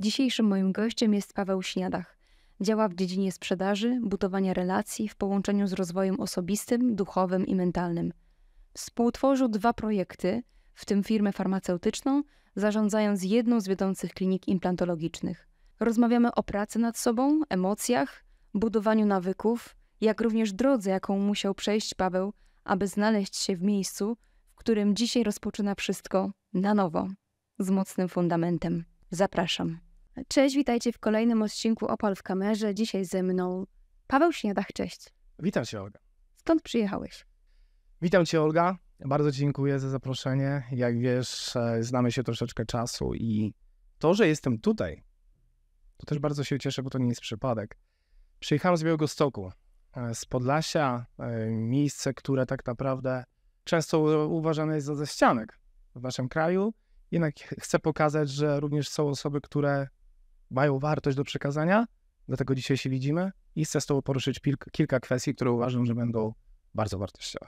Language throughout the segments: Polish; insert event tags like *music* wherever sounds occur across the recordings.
Dzisiejszym moim gościem jest Paweł Śniadach. Działa w dziedzinie sprzedaży, budowania relacji w połączeniu z rozwojem osobistym, duchowym i mentalnym. Współtworzył dwa projekty, w tym firmę farmaceutyczną, zarządzając jedną z wiodących klinik implantologicznych. Rozmawiamy o pracy nad sobą, emocjach, budowaniu nawyków, jak również drodze, jaką musiał przejść Paweł, aby znaleźć się w miejscu, w którym dzisiaj rozpoczyna wszystko na nowo, z mocnym fundamentem. Zapraszam. Cześć, witajcie w kolejnym odcinku Opal w kamerze. Dzisiaj ze mną Paweł Śniadach, cześć. Witam cię, Olga. Skąd przyjechałeś? Witam cię, Olga. Bardzo dziękuję za zaproszenie. Jak wiesz, e, znamy się troszeczkę czasu i to, że jestem tutaj, to też bardzo się cieszę, bo to nie jest przypadek. Przyjechałem z Białego Stoku, e, z Podlasia, e, miejsce, które tak naprawdę często uważane jest za ze ścianek w naszym kraju. Jednak chcę pokazać, że również są osoby, które mają wartość do przekazania, dlatego dzisiaj się widzimy i chcę z Tobą poruszyć kilka kwestii, które uważam, że będą bardzo wartościowe.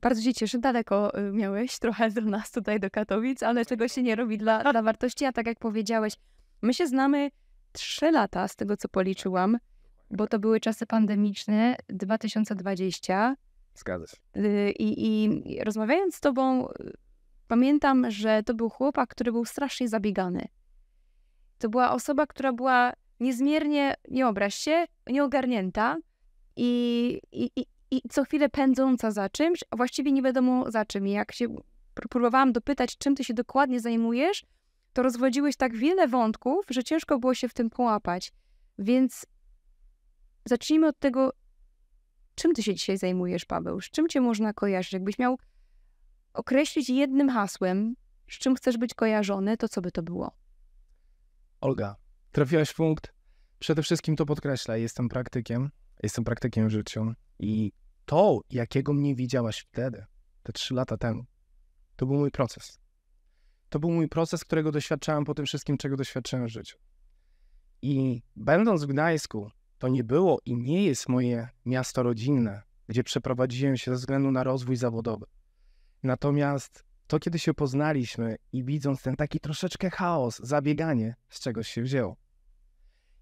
Bardzo się cieszę, daleko y, miałeś trochę do nas tutaj, do Katowic, ale czego się nie robi dla, dla wartości, a tak jak powiedziałeś, my się znamy trzy lata z tego, co policzyłam, bo to były czasy pandemiczne 2020. Zgadza się. Y, I, i rozmawiając z tobą, y, pamiętam, że to był chłopak, który był strasznie zabiegany. To była osoba, która była niezmiernie, nie obraź się, nieogarnięta i, i, i, i co chwilę pędząca za czymś, a właściwie nie wiadomo za czym. I jak się próbowałam dopytać, czym ty się dokładnie zajmujesz, to rozwodziłeś tak wiele wątków, że ciężko było się w tym połapać. Więc zacznijmy od tego, czym ty się dzisiaj zajmujesz, Paweł? Z czym cię można kojarzyć? Jakbyś miał określić jednym hasłem, z czym chcesz być kojarzony, to co by to było? Olga, trafiłaś w punkt. Przede wszystkim to podkreśla. jestem praktykiem, jestem praktykiem w życiu i to, jakiego mnie widziałaś wtedy, te trzy lata temu, to był mój proces. To był mój proces, którego doświadczałem po tym wszystkim, czego doświadczyłem w życiu. I będąc w Gdańsku, to nie było i nie jest moje miasto rodzinne, gdzie przeprowadziłem się ze względu na rozwój zawodowy. Natomiast to, kiedy się poznaliśmy i widząc ten taki troszeczkę chaos, zabieganie, z czegoś się wzięło.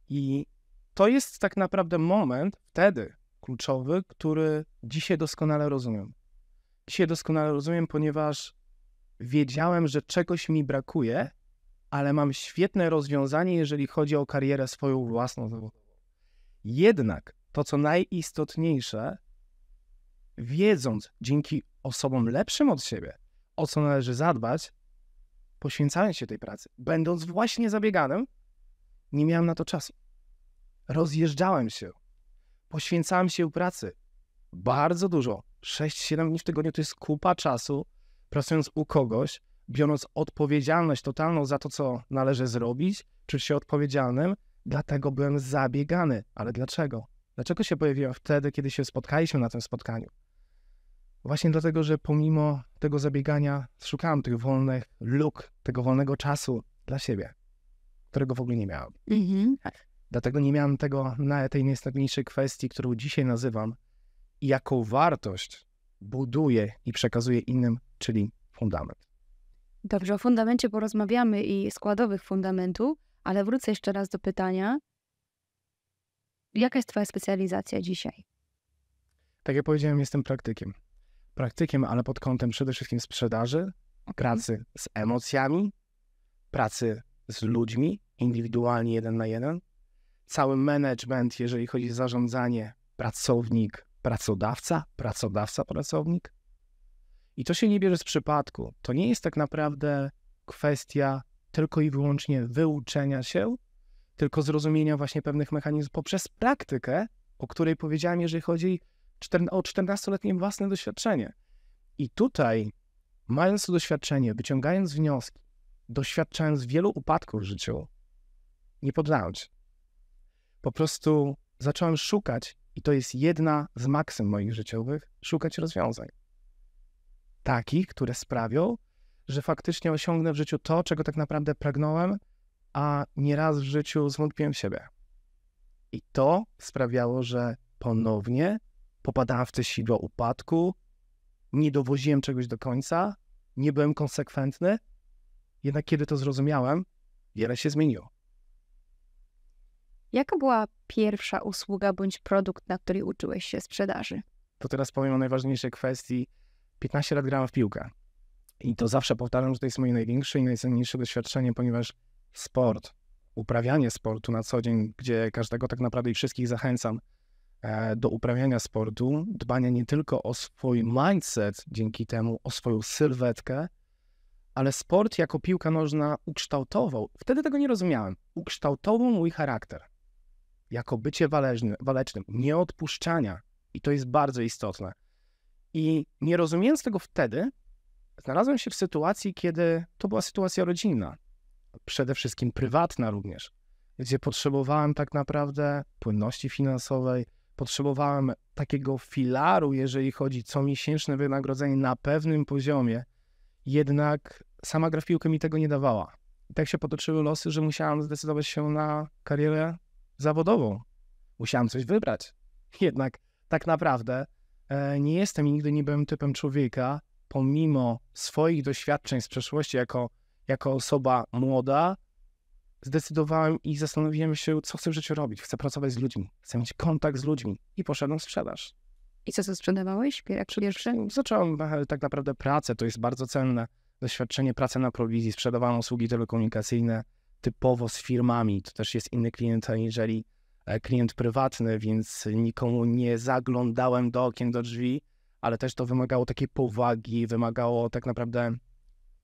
I to jest tak naprawdę moment wtedy kluczowy, który dzisiaj doskonale rozumiem. Dzisiaj doskonale rozumiem, ponieważ wiedziałem, że czegoś mi brakuje, ale mam świetne rozwiązanie, jeżeli chodzi o karierę swoją własną zawodową. Jednak to, co najistotniejsze, wiedząc dzięki osobom lepszym od siebie, o co należy zadbać, poświęcając się tej pracy. Będąc właśnie zabieganym, nie miałem na to czasu. Rozjeżdżałem się, poświęcałem się pracy. Bardzo dużo. 6-7 dni w tygodniu to jest kupa czasu, pracując u kogoś, biorąc odpowiedzialność totalną za to, co należy zrobić, czuć się odpowiedzialnym, dlatego byłem zabiegany. Ale dlaczego? Dlaczego się pojawiłem wtedy, kiedy się spotkaliśmy na tym spotkaniu? Właśnie dlatego, że pomimo tego zabiegania szukałem tych wolnych luk, tego wolnego czasu dla siebie, którego w ogóle nie miałem. Mhm. Dlatego nie miałem tego na tej najistotniejszej kwestii, którą dzisiaj nazywam i jaką wartość buduje i przekazuje innym, czyli fundament. Dobrze, o fundamencie porozmawiamy i składowych fundamentu, ale wrócę jeszcze raz do pytania. Jaka jest Twoja specjalizacja dzisiaj? Tak jak powiedziałem, jestem praktykiem praktykiem, ale pod kątem przede wszystkim sprzedaży, pracy z emocjami, pracy z ludźmi, indywidualnie jeden na jeden, cały management, jeżeli chodzi o zarządzanie, pracownik, pracodawca, pracodawca, pracownik. I to się nie bierze z przypadku. To nie jest tak naprawdę kwestia tylko i wyłącznie wyuczenia się, tylko zrozumienia właśnie pewnych mechanizmów poprzez praktykę, o której powiedziałem, jeżeli chodzi o 14-letnie własne doświadczenie. I tutaj, mając to doświadczenie, wyciągając wnioski, doświadczając wielu upadków w życiu, nie poddałem się. Po prostu zacząłem szukać, i to jest jedna z maksym moich życiowych, szukać rozwiązań. Takich, które sprawią, że faktycznie osiągnę w życiu to, czego tak naprawdę pragnąłem, a nieraz w życiu zwątpiłem w siebie. I to sprawiało, że ponownie popadałem w te sidła upadku, nie dowoziłem czegoś do końca, nie byłem konsekwentny. Jednak kiedy to zrozumiałem, wiele się zmieniło. Jaka była pierwsza usługa bądź produkt, na której uczyłeś się sprzedaży? To teraz powiem o najważniejszej kwestii. 15 lat grałem w piłkę. I to zawsze powtarzam, że to jest moje największe i najcenniejsze doświadczenie, ponieważ sport, uprawianie sportu na co dzień, gdzie każdego tak naprawdę i wszystkich zachęcam, E, do uprawiania sportu, dbania nie tylko o swój mindset, dzięki temu o swoją sylwetkę, ale sport jako piłka nożna ukształtował, wtedy tego nie rozumiałem, ukształtował mój charakter. Jako bycie wależny, walecznym, nieodpuszczania. I to jest bardzo istotne. I nie rozumiejąc tego wtedy, znalazłem się w sytuacji, kiedy to była sytuacja rodzinna. Przede wszystkim prywatna również, gdzie potrzebowałem tak naprawdę płynności finansowej, potrzebowałem takiego filaru, jeżeli chodzi co miesięczne wynagrodzenie na pewnym poziomie, jednak sama gra w piłkę mi tego nie dawała. I tak się potoczyły losy, że musiałem zdecydować się na karierę zawodową. Musiałem coś wybrać. *laughs* Jednak tak naprawdę e, nie jestem i nigdy nie byłem typem człowieka, pomimo swoich doświadczeń z przeszłości jako, jako osoba młoda, zdecydowałem i zastanowiłem się, co chcę w życiu robić. Chcę pracować z ludźmi, chcę mieć kontakt z ludźmi i poszedłem w sprzedaż. I co, za sprzedawałeś jak pierwszy? Zacząłem e, tak naprawdę pracę, to jest bardzo cenne doświadczenie pracy na prowizji. Sprzedawałem usługi telekomunikacyjne typowo z firmami, to też jest inny klient aniżeli e, klient prywatny, więc nikomu nie zaglądałem do okien, do drzwi, ale też to wymagało takiej powagi, wymagało tak naprawdę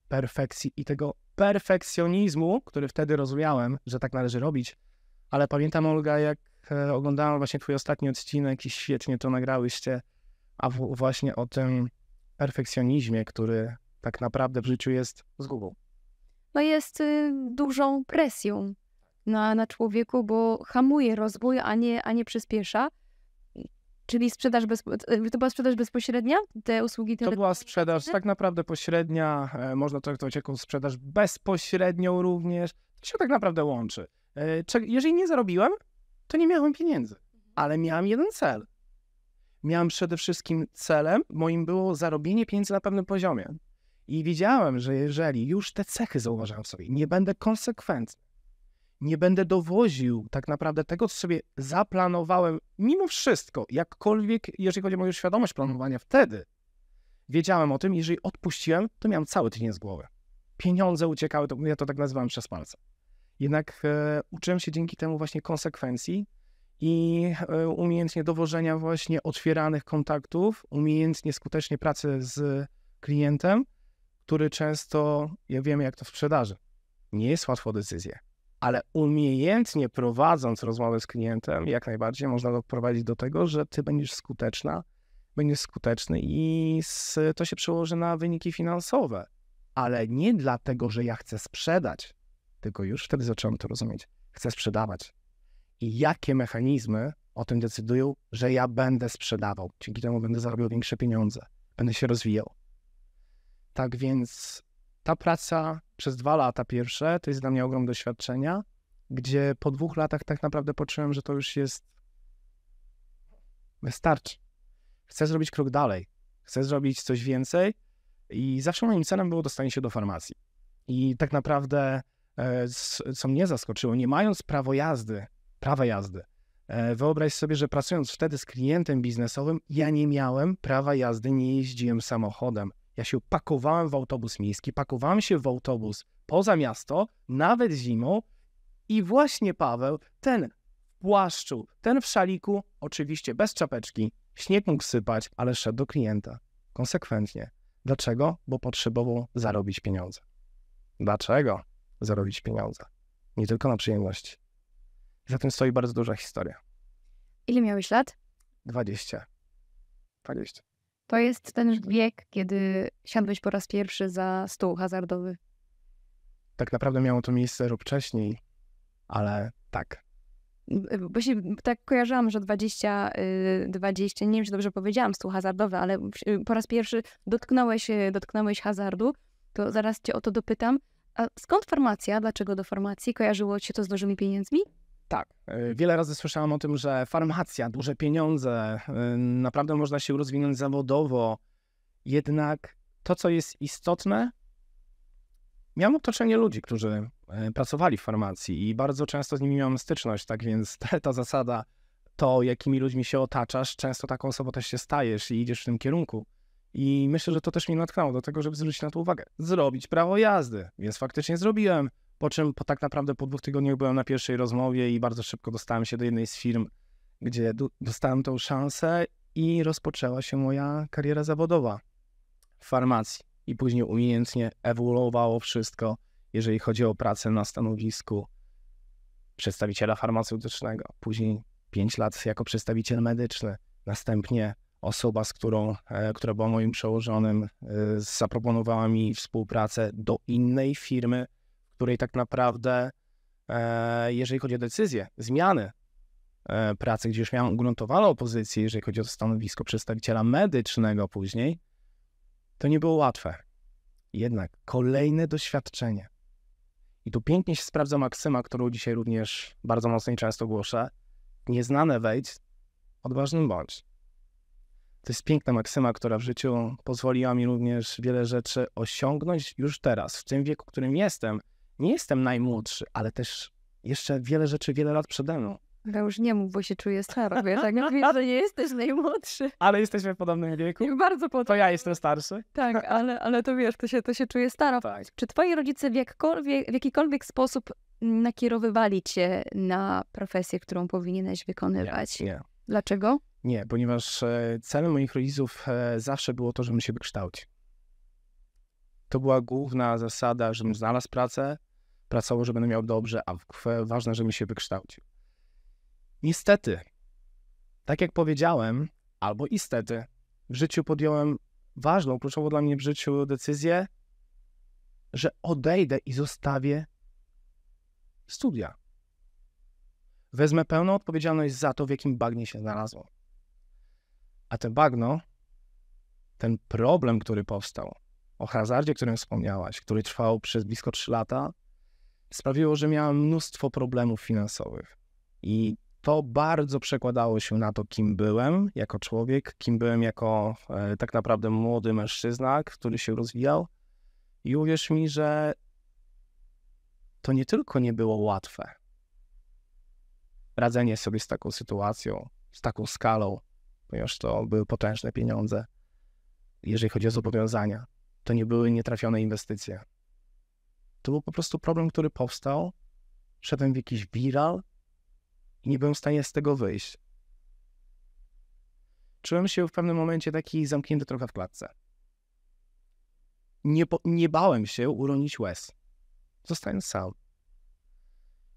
perfekcji i tego perfekcjonizmu, który wtedy rozumiałem, że tak należy robić, ale pamiętam, Olga, jak e, oglądałem właśnie twój ostatni odcinek i świetnie to nagrałyście, a w- właśnie o tym perfekcjonizmie, który tak naprawdę w życiu jest zgubą. No jest y, dużą presją na, na człowieku, bo hamuje rozwój, a nie, a nie przyspiesza. Czyli sprzedaż bez, e, e, to była sprzedaż bezpośrednia, te usługi teoretyczne? To była sprzedaż tak naprawdę pośrednia, e, można traktować jako sprzedaż bezpośrednią również. To się tak naprawdę łączy. Jeżeli nie zarobiłem, to nie miałem pieniędzy, mhm. ale miałem jeden cel. Miałem przede wszystkim celem, moim było zarobienie pieniędzy na pewnym poziomie. I widziałem, że jeżeli już te cechy zauważam sobie, nie będę konsekwentny, nie będę dowoził tak naprawdę tego, co sobie zaplanowałem, mimo wszystko, jakkolwiek, jeżeli chodzi o moją świadomość planowania wtedy, wiedziałem o tym, jeżeli odpuściłem, to miałem cały tydzień z głowy. Pieniądze uciekały, to ja to tak nazywałem przez palce. Jednak e, uczyłem się dzięki temu właśnie konsekwencji i e, umiejętnie dowożenia właśnie otwieranych kontaktów, umiejętnie skutecznie pracy z klientem, który często, ja wiem jak to w sprzedaży, nie jest łatwo decyzję ale umiejętnie prowadząc rozmowę z klientem, jak najbardziej można doprowadzić do tego, że ty będziesz skuteczna, będziesz skuteczny i to się przełoży na wyniki finansowe. Ale nie dlatego, że ja chcę sprzedać, tylko już wtedy zacząłem to rozumieć. Chcę sprzedawać. I jakie mechanizmy o tym decydują, że ja będę sprzedawał. Dzięki temu będę zarobił większe pieniądze, będę się rozwijał. Tak więc ta praca przez dwa lata pierwsze to jest dla mnie ogrom doświadczenia, gdzie po dwóch latach tak naprawdę poczułem, że to już jest wystarczy. Chcę zrobić krok dalej, chcę zrobić coś więcej i zawsze moim celem było dostanie się do farmacji. I tak naprawdę, e, co mnie zaskoczyło, nie mając prawo jazdy, prawa jazdy, e, Wyobraź sobie, że pracując wtedy z klientem biznesowym, ja nie miałem prawa jazdy, nie jeździłem samochodem. Ja się pakowałem w autobus miejski, pakowałem się w autobus poza miasto, nawet zimą. I właśnie Paweł, ten w płaszczu, ten w szaliku, oczywiście bez czapeczki, śnieg mógł sypać, ale szedł do klienta. Konsekwentnie. Dlaczego? Bo potrzebował zarobić pieniądze. Dlaczego zarobić pieniądze? Nie tylko na przyjemności. Za tym stoi bardzo duża historia. Ile miałeś lat? 20. 20. To jest ten wiek, kiedy siadłeś po raz pierwszy za stół hazardowy. Tak naprawdę miało to miejsce rok wcześniej, ale tak. Y, bo się tak kojarzyłam, że 20, 20, y, nie wiem, czy dobrze powiedziałam, stół hazardowy, ale y, po raz pierwszy dotknąłeś, dotknąłeś hazardu, to zaraz cię o to dopytam. A skąd formacja? Dlaczego do formacji? Kojarzyło ci to z dużymi pieniędzmi? Tak. E, wiele razy słyszałem o tym, że farmacja, duże pieniądze, e, naprawdę można się rozwinąć zawodowo. Jednak to, co jest istotne, miałem otoczenie ludzi, którzy e, pracowali w farmacji i bardzo często z nimi miałem styczność, tak więc *laughs* ta, ta zasada, to jakimi ludźmi się otaczasz, często taką osobą też się stajesz i idziesz w tym kierunku. I myślę, że to też mnie natknęło do tego, żeby zwrócić na to uwagę. Zrobić prawo jazdy, więc faktycznie zrobiłem. Po czym po, tak naprawdę po dwóch tygodniach byłem na pierwszej rozmowie i bardzo szybko dostałem się do jednej z firm, gdzie dostałem tą szansę i rozpoczęła się moja kariera zawodowa w farmacji. I później umiejętnie ewoluowało wszystko, jeżeli chodzi o pracę na stanowisku przedstawiciela farmaceutycznego, później 5 lat jako przedstawiciel medyczny, następnie osoba, z którą, e, która była moim przełożonym, e, zaproponowała mi współpracę do innej firmy, której tak naprawdę, e, jeżeli chodzi o decyzję, zmiany e, pracy, gdzie już miałem ugruntowaną pozycję, jeżeli chodzi o stanowisko przedstawiciela medycznego później, to nie było łatwe. Jednak kolejne doświadczenie. I tu pięknie się sprawdza maksyma, którą dzisiaj również bardzo mocno i często głoszę. Nieznane wejdź, odważnym bądź. To jest piękna maksyma, która w życiu pozwoliła mi również wiele rzeczy osiągnąć już teraz, w tym wieku, w którym jestem, nie jestem najmłodszy, ale też jeszcze wiele rzeczy, wiele lat przede mną. Ja no już nie mów, bo się czuję staro, wiesz, tak *laughs* mówię, że nie jesteś najmłodszy. Ale jesteśmy w podobnym wieku. bardzo podobnie. To ja jestem starszy. Tak, *laughs* ale, ale to wiesz, to się, to się czuję staro. Tak. Czy twoi rodzice w, jakkolwiek, w jakikolwiek sposób nakierowywali cię na profesję, którą powinieneś wykonywać? Nie. nie. Dlaczego? Nie, ponieważ e, celem moich rodziców e, zawsze było to, żebym się wykształcił to była główna zasada, żebym znalazł pracę, pracował, że będę miał dobrze, a ważne, żebym się wykształcił. Niestety, tak jak powiedziałem, albo istety, w życiu podjąłem ważną, kluczową dla mnie w życiu decyzję, że odejdę i zostawię studia. Wezmę pełną odpowiedzialność za to, w jakim bagnie się znalazło. A te bagno, ten problem, który powstał, o hazardzie, o którym wspomniałaś, który trwał przez blisko 3 lata, sprawiło, że miałem mnóstwo problemów finansowych. I to bardzo przekładało się na to, kim byłem jako człowiek, kim byłem jako e, tak naprawdę młody mężczyzna, który się rozwijał. I uwierz mi, że to nie tylko nie było łatwe. Radzenie sobie z taką sytuacją, z taką skalą, ponieważ to były potężne pieniądze, jeżeli chodzi o zobowiązania to nie były nietrafione inwestycje. To był po prostu problem, który powstał, szedłem w jakiś viral i nie byłem w stanie z tego wyjść. Czułem się w pewnym momencie taki zamknięty trochę w klatce. Nie, nie bałem się uronić łez. Zostałem sam.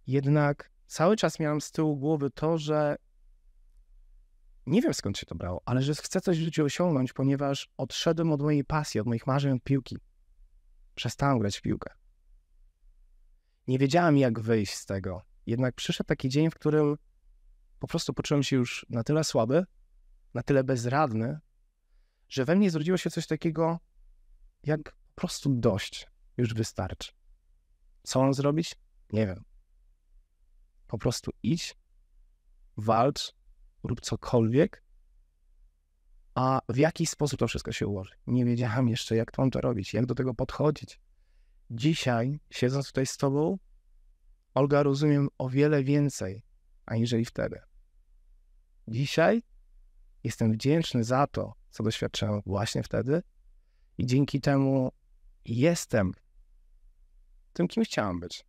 Jednak cały czas miałem z tyłu głowy to, że nie wiem skąd się to brało, ale że chcę coś w życiu osiągnąć, ponieważ odszedłem od mojej pasji, od moich marzeń od piłki. Przestałem grać w piłkę. Nie wiedziałem, jak wyjść z tego. Jednak przyszedł taki dzień, w którym po prostu poczułem się już na tyle słaby, na tyle bezradny, że we mnie zrodziło się coś takiego, jak po prostu dość, już wystarczy. Co mam zrobić? Nie wiem. Po prostu idź, walcz, rób cokolwiek, a w jaki sposób to wszystko się ułoży. Nie wiedziałam jeszcze, jak to mam to robić, jak do tego podchodzić. Dzisiaj, siedząc tutaj z tobą, Olga, rozumiem o wiele więcej, aniżeli wtedy. Dzisiaj jestem wdzięczny za to, co doświadczyłem właśnie wtedy i dzięki temu jestem tym, kim chciałem być.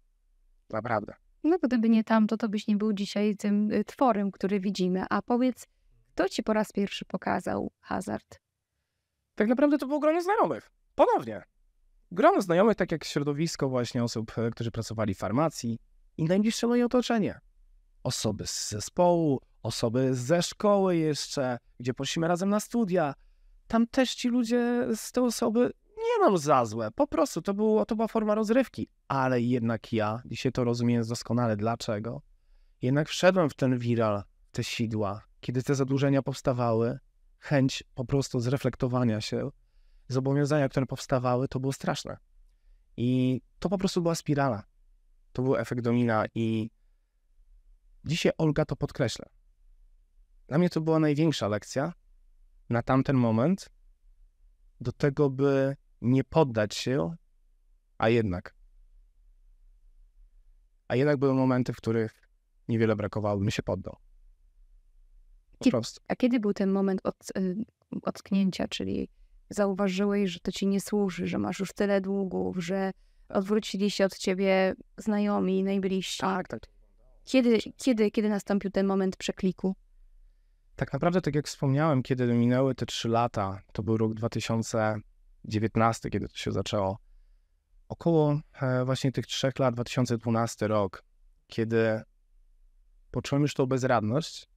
Naprawdę. No gdyby nie tamto, to byś nie był dzisiaj tym y, tworem, który widzimy. A powiedz, kto ci po raz pierwszy pokazał hazard? Tak naprawdę to było grono znajomych. Ponownie. Grono znajomych, tak jak środowisko właśnie osób, e, którzy pracowali w farmacji i najbliższe moje otoczenie. Osoby z zespołu, osoby ze szkoły jeszcze, gdzie poszliśmy razem na studia. Tam też ci ludzie z tej osoby nie mam za złe, po prostu to, było, to była forma rozrywki. Ale jednak ja, dzisiaj to rozumiem doskonale dlaczego, jednak wszedłem w ten viral, te sidła, kiedy te zadłużenia powstawały, chęć po prostu zreflektowania się, zobowiązania, które powstawały, to było straszne. I to po prostu była spirala. To był efekt domina i dzisiaj Olga to podkreśla. Dla mnie to była największa lekcja na tamten moment do tego, by nie poddać się, a jednak. A jednak były momenty, w których niewiele brakowało, bym się poddał. Po prostu. A kiedy był ten moment od, y, czyli zauważyłeś, że to ci nie służy, że masz już tyle długów, że odwrócili się od ciebie znajomi, najbliżsi. Tak, tak. Kiedy, kiedy, kiedy nastąpił ten moment przekliku? Tak naprawdę, tak jak wspomniałem, kiedy minęły te trzy lata, to był rok 2000. 19, kiedy to się zaczęło. Około e, właśnie tych trzech lat, 2012 rok, kiedy poczułem już tą bezradność,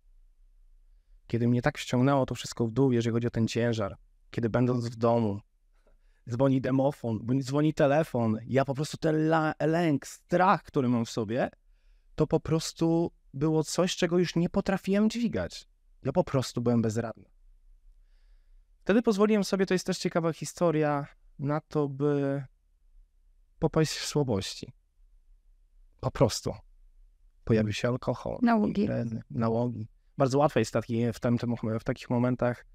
kiedy mnie tak ściągnęło to wszystko w dół, jeżeli chodzi o ten ciężar, kiedy będąc w domu, dzwoni demofon, dzwoni telefon, ja po prostu ten lęk, strach, który mam w sobie, to po prostu było coś, czego już nie potrafiłem dźwigać. Ja po prostu byłem bezradny. Wtedy pozwoliłem sobie, to jest też ciekawa historia, na to, by popaść w słabości. Po prostu. Pojawił się alkohol. Nałogi. Imprezy, nałogi. Bardzo łatwo jest taki, w, tamtym, w takich momentach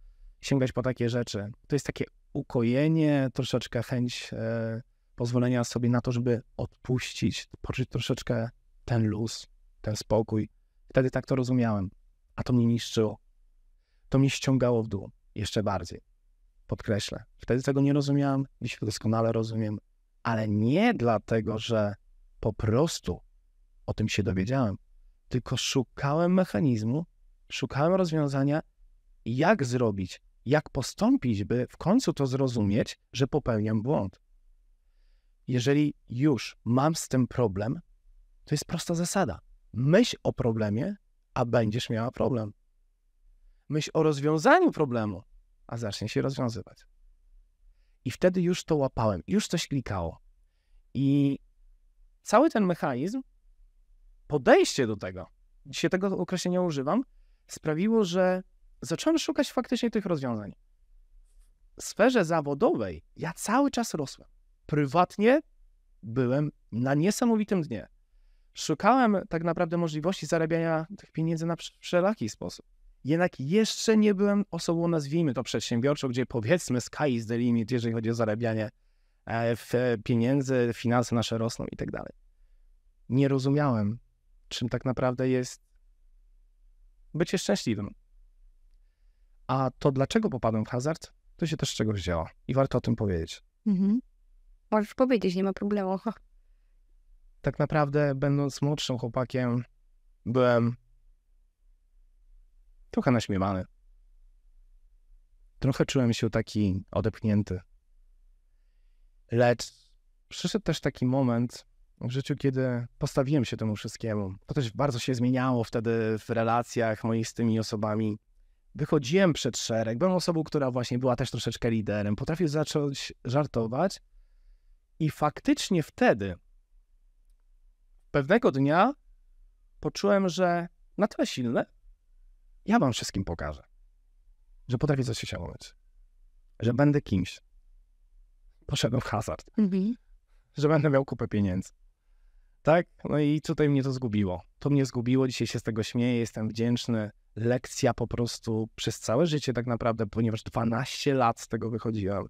sięgać po takie rzeczy. To jest takie ukojenie, troszeczkę chęć e, pozwolenia sobie na to, żeby odpuścić, poczuć troszeczkę ten luz, ten spokój. Wtedy tak to rozumiałem, a to mnie niszczyło. To mnie ściągało w dół jeszcze bardziej. Podkreślę. Wtedy tego nie rozumiałem, dziś doskonale rozumiem, ale nie dlatego, że po prostu o tym się dowiedziałem, tylko szukałem mechanizmu, szukałem rozwiązania, jak zrobić, jak postąpić, by w końcu to zrozumieć, że popełniam błąd. Jeżeli już mam z tym problem, to jest prosta zasada. Myśl o problemie, a będziesz miała problem myśl o rozwiązaniu problemu, a zacznie się rozwiązywać. I wtedy już to łapałem, już coś klikało. I cały ten mechanizm, podejście do tego, dzisiaj tego określenia używam, sprawiło, że zacząłem szukać faktycznie tych rozwiązań. W sferze zawodowej ja cały czas rosłem. Prywatnie byłem na niesamowitym dnie. Szukałem tak naprawdę możliwości zarabiania tych pieniędzy na wszelaki sposób. Jednak jeszcze nie byłem osobą, nazwijmy to przedsiębiorczą, gdzie powiedzmy sky is the limit, jeżeli chodzi o zarabianie e, e, pieniędzy, finanse nasze rosną i tak dalej. Nie rozumiałem, czym tak naprawdę jest bycie szczęśliwym. A to dlaczego popadłem w hazard, to się też z czegoś wzięło. i warto o tym powiedzieć. Mhm. Możesz powiedzieć, nie ma problemu. *laughs* Tak naprawdę, będąc młodszym chłopakiem, byłem trochę naśmiewany. Trochę czułem się taki odepchnięty. Lecz przyszedł też taki moment w życiu, kiedy postawiłem się temu wszystkiemu. To też bardzo się zmieniało wtedy w relacjach moich z tymi osobami. Wychodziłem przed szereg, byłem osobą, która właśnie była też troszeczkę liderem. Potrafię zacząć żartować i faktycznie wtedy pewnego dnia poczułem, że na tyle silne, ja wam wszystkim pokażę, że potrafię coś osiągnąć, że będę kimś. Poszedłem w hazard, mhm. że będę miał kupę pieniędzy. Tak? No i tutaj mnie to zgubiło. To mnie zgubiło, dzisiaj się z tego śmieję, jestem wdzięczny. Lekcja po prostu przez całe życie tak naprawdę, ponieważ 12 lat z tego wychodziłem.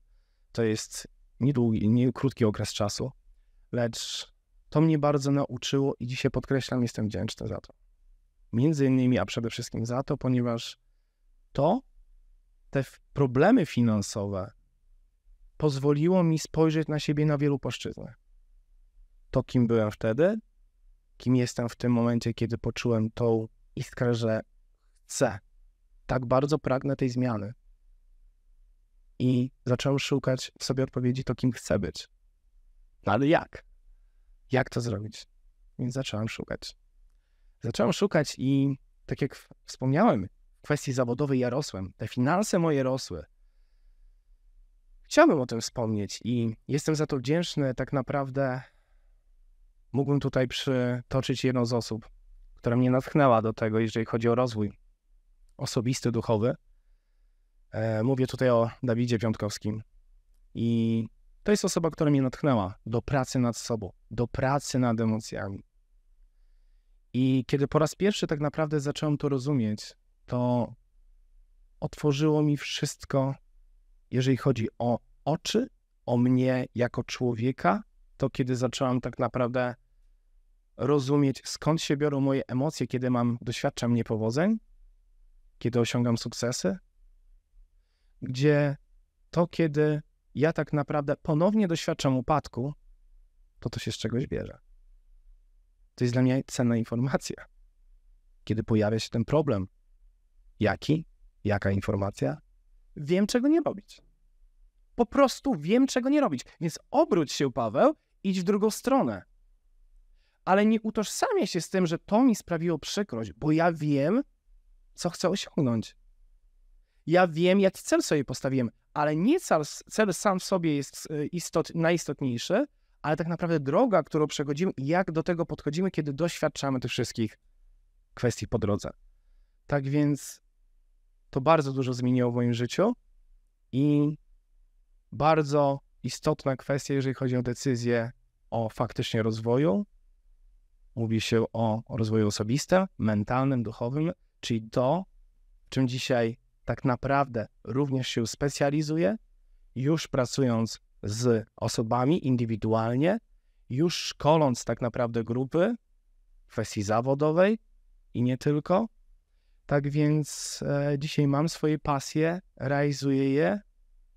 To jest niedługi, nie krótki okres czasu, lecz to mnie bardzo nauczyło i dzisiaj podkreślam, jestem wdzięczny za to. Między innymi, a przede wszystkim za to, ponieważ to, te problemy finansowe pozwoliło mi spojrzeć na siebie na wielu płaszczyznach. To, kim byłem wtedy, kim jestem w tym momencie, kiedy poczułem tą iskrę, że chcę, tak bardzo pragnę tej zmiany. I zacząłem szukać w sobie odpowiedzi to, kim chcę być. No ale jak? Jak to zrobić? Więc zacząłem szukać. Zacząłem szukać i tak jak wspomniałem, w kwestii zawodowej ja rosłem, te finanse moje rosły. Chciałbym o tym wspomnieć i jestem za to wdzięczny. Tak naprawdę mógłbym tutaj przytoczyć jedną z osób, która mnie natchnęła do tego, jeżeli chodzi o rozwój osobisty, duchowy. E, mówię tutaj o Dawidzie Piątkowskim. I to jest osoba, która mnie natchnęła do pracy nad sobą, do pracy nad emocjami, i kiedy po raz pierwszy tak naprawdę zacząłem to rozumieć, to otworzyło mi wszystko, jeżeli chodzi o oczy, o mnie jako człowieka, to kiedy zacząłem tak naprawdę rozumieć, skąd się biorą moje emocje, kiedy mam, doświadczam niepowodzeń, kiedy osiągam sukcesy, gdzie to, kiedy ja tak naprawdę ponownie doświadczam upadku, to to się z czegoś bierze. To jest dla mnie cenna informacja. Kiedy pojawia się ten problem, jaki, jaka informacja, wiem, czego nie robić. Po prostu wiem, czego nie robić. Więc obróć się, Paweł, idź w drugą stronę. Ale nie utożsamiaj się z tym, że to mi sprawiło przykrość, bo ja wiem, co chcę osiągnąć. Ja wiem, jaki cel sobie postawiłem, ale nie cel, sam w sobie jest y, istot, najistotniejszy, ale tak naprawdę droga, którą przechodzimy i jak do tego podchodzimy, kiedy doświadczamy tych wszystkich kwestii po drodze. Tak więc to bardzo dużo zmieniło w moim życiu i bardzo istotna kwestia, jeżeli chodzi o decyzję o faktycznie rozwoju. Mówi się o rozwoju osobistym, mentalnym, duchowym, czyli to, w czym dzisiaj tak naprawdę również się specjalizuję, już pracując z osobami indywidualnie, już szkoląc tak naprawdę grupy w kwestii zawodowej i nie tylko. Tak więc e, dzisiaj mam swoje pasje, realizuję je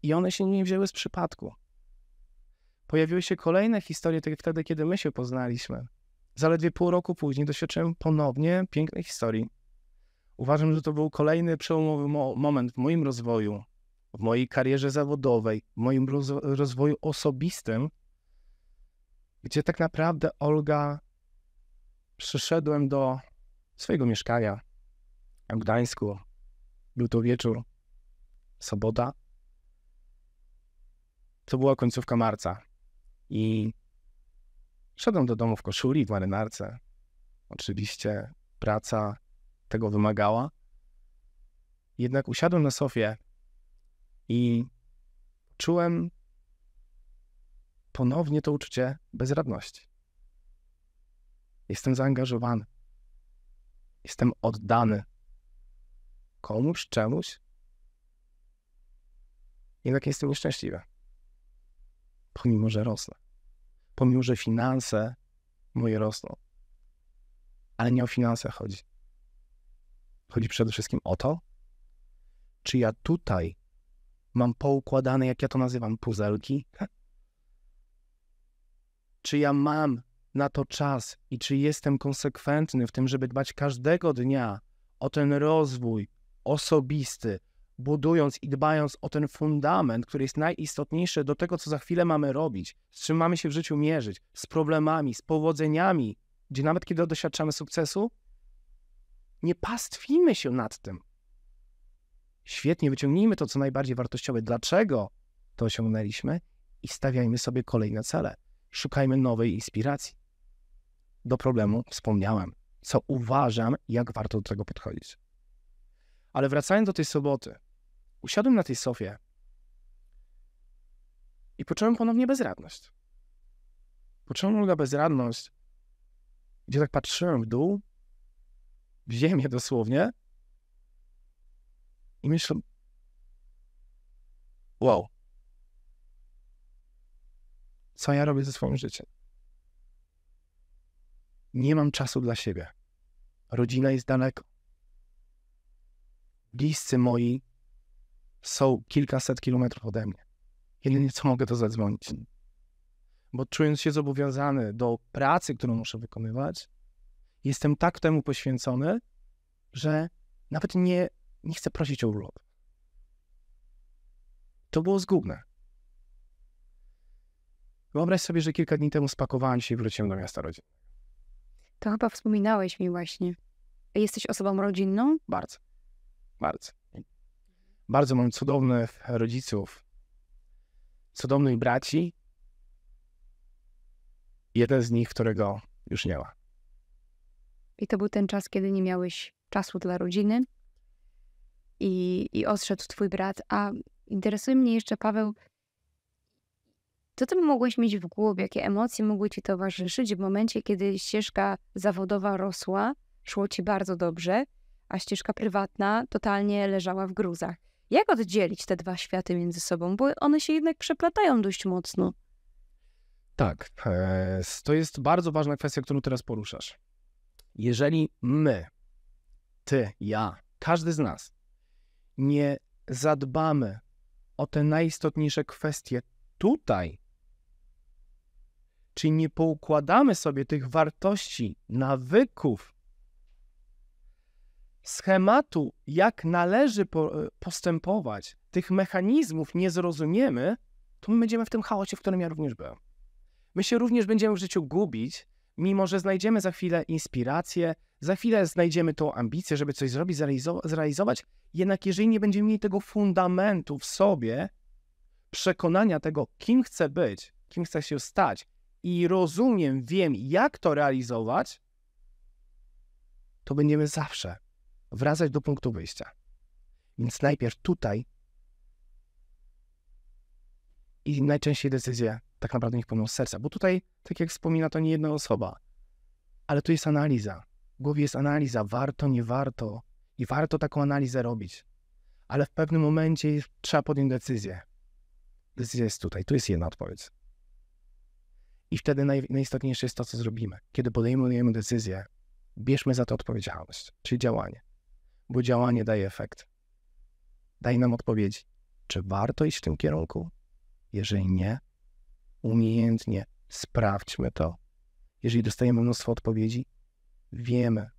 i one się nie wzięły z przypadku. Pojawiły się kolejne historie, tak jak wtedy, kiedy my się poznaliśmy. Zaledwie pół roku później doświadczyłem ponownie pięknej historii. Uważam, że to był kolejny przełomowy mo moment w moim rozwoju, w mojej karierze zawodowej, w moim rozwoju osobistym, gdzie tak naprawdę Olga przyszedłem do swojego mieszkania w Gdańsku. Był to wieczór, sobota. To była końcówka marca. I szedłem do domu w koszuli, w marynarce. Oczywiście praca tego wymagała. Jednak usiadłem na sofie i czułem ponownie to uczucie bezradności. Jestem zaangażowany. Jestem oddany komuś, czemuś. Jednak jestem nieszczęśliwy. Pomimo, że rosnę. Pomimo, że finanse moje rosną. Ale nie o finanse chodzi. Chodzi przede wszystkim o to, czy ja tutaj Mam poukładane, jak ja to nazywam, puzelki? *laughs* Czy ja mam na to czas i czy jestem konsekwentny w tym, żeby dbać każdego dnia o ten rozwój osobisty, budując i dbając o ten fundament, który jest najistotniejszy do tego, co za chwilę mamy robić, z czym mamy się w życiu mierzyć, z problemami, z powodzeniami, gdzie nawet kiedy doświadczamy sukcesu, nie pastwimy się nad tym. Świetnie, wyciągnijmy to, co najbardziej wartościowe, dlaczego to osiągnęliśmy i stawiajmy sobie kolejne cele. Szukajmy nowej inspiracji. Do problemu wspomniałem, co uważam, jak warto do tego podchodzić. Ale wracając do tej soboty, usiadłem na tej sofie i poczułem ponownie bezradność. Poczułem ulgę bezradność, gdzie tak patrzyłem w dół, w ziemię dosłownie, i myślę, wow, co ja robię ze swoim życiem? Nie mam czasu dla siebie. Rodzina jest daleko. Bliscy moi są kilkaset kilometrów ode mnie. Jedynie co mogę, to zadzwonić. Bo czując się zobowiązany do pracy, którą muszę wykonywać, jestem tak temu poświęcony, że nawet nie nie chcę prosić o urlop. To było zgubne. Wyobraź sobie, że kilka dni temu spakowałem się i wróciłem do miasta rodzinnego. To chyba wspominałeś mi właśnie. Jesteś osobą rodzinną? Bardzo. Bardzo. Bardzo mam cudownych rodziców, cudownych braci. Jeden z nich, którego już nie ma. I to był ten czas, kiedy nie miałeś czasu dla rodziny? i, i odszedł twój brat. A interesuje mnie jeszcze, Paweł, co ty mogłeś mieć w głowie, jakie emocje mogły ci towarzyszyć w momencie, kiedy ścieżka zawodowa rosła, szło ci bardzo dobrze, a ścieżka prywatna totalnie leżała w gruzach. Jak oddzielić te dwa światy między sobą, bo one się jednak przeplatają dość mocno. Tak, e, to jest bardzo ważna kwestia, którą teraz poruszasz. Jeżeli my, ty, ja, każdy z nas nie zadbamy o te najistotniejsze kwestie tutaj, czy nie poukładamy sobie tych wartości, nawyków, schematu, jak należy e, postępować, tych mechanizmów nie zrozumiemy, to my będziemy w tym chaosie, w którym ja również byłem. My się również będziemy w życiu gubić, mimo że znajdziemy za chwilę inspirację, za chwilę znajdziemy tą ambicję, żeby coś zrobić, zrealizować. Jednak jeżeli nie będziemy mieli tego fundamentu w sobie, przekonania tego, kim chcę być, kim chcę się stać i rozumiem, wiem, jak to realizować, to będziemy zawsze wracać do punktu wyjścia. Więc najpierw tutaj i najczęściej decyzje tak naprawdę niech płyną z serca, bo tutaj, tak jak wspomina to nie jedna osoba, ale tu jest analiza, w głowie jest analiza, warto, nie warto. I warto taką analizę robić. Ale w pewnym momencie trzeba podjąć decyzję. Decyzja jest tutaj, tu jest jedna odpowiedź. I wtedy naj, najistotniejsze jest to, co zrobimy. Kiedy podejmujemy decyzję, bierzmy za to odpowiedzialność, czyli działanie. Bo działanie daje efekt. Daje nam odpowiedzi, czy warto iść w tym kierunku? Jeżeli nie, umiejętnie sprawdźmy to. Jeżeli dostajemy mnóstwo odpowiedzi, Wiemy.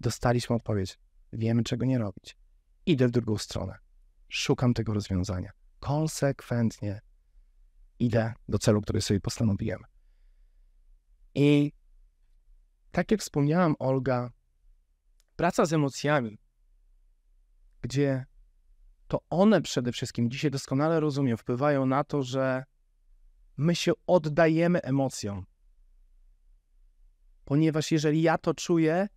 Dostaliśmy odpowiedź. Wiemy, czego nie robić. Idę w drugą stronę. Szukam tego rozwiązania. Konsekwentnie idę do celu, który sobie postanowiłem. I tak jak wspomniałam, Olga, praca z emocjami, gdzie to one przede wszystkim, dzisiaj doskonale rozumiem, wpływają na to, że my się oddajemy emocjom ponieważ jeżeli ja to czuję,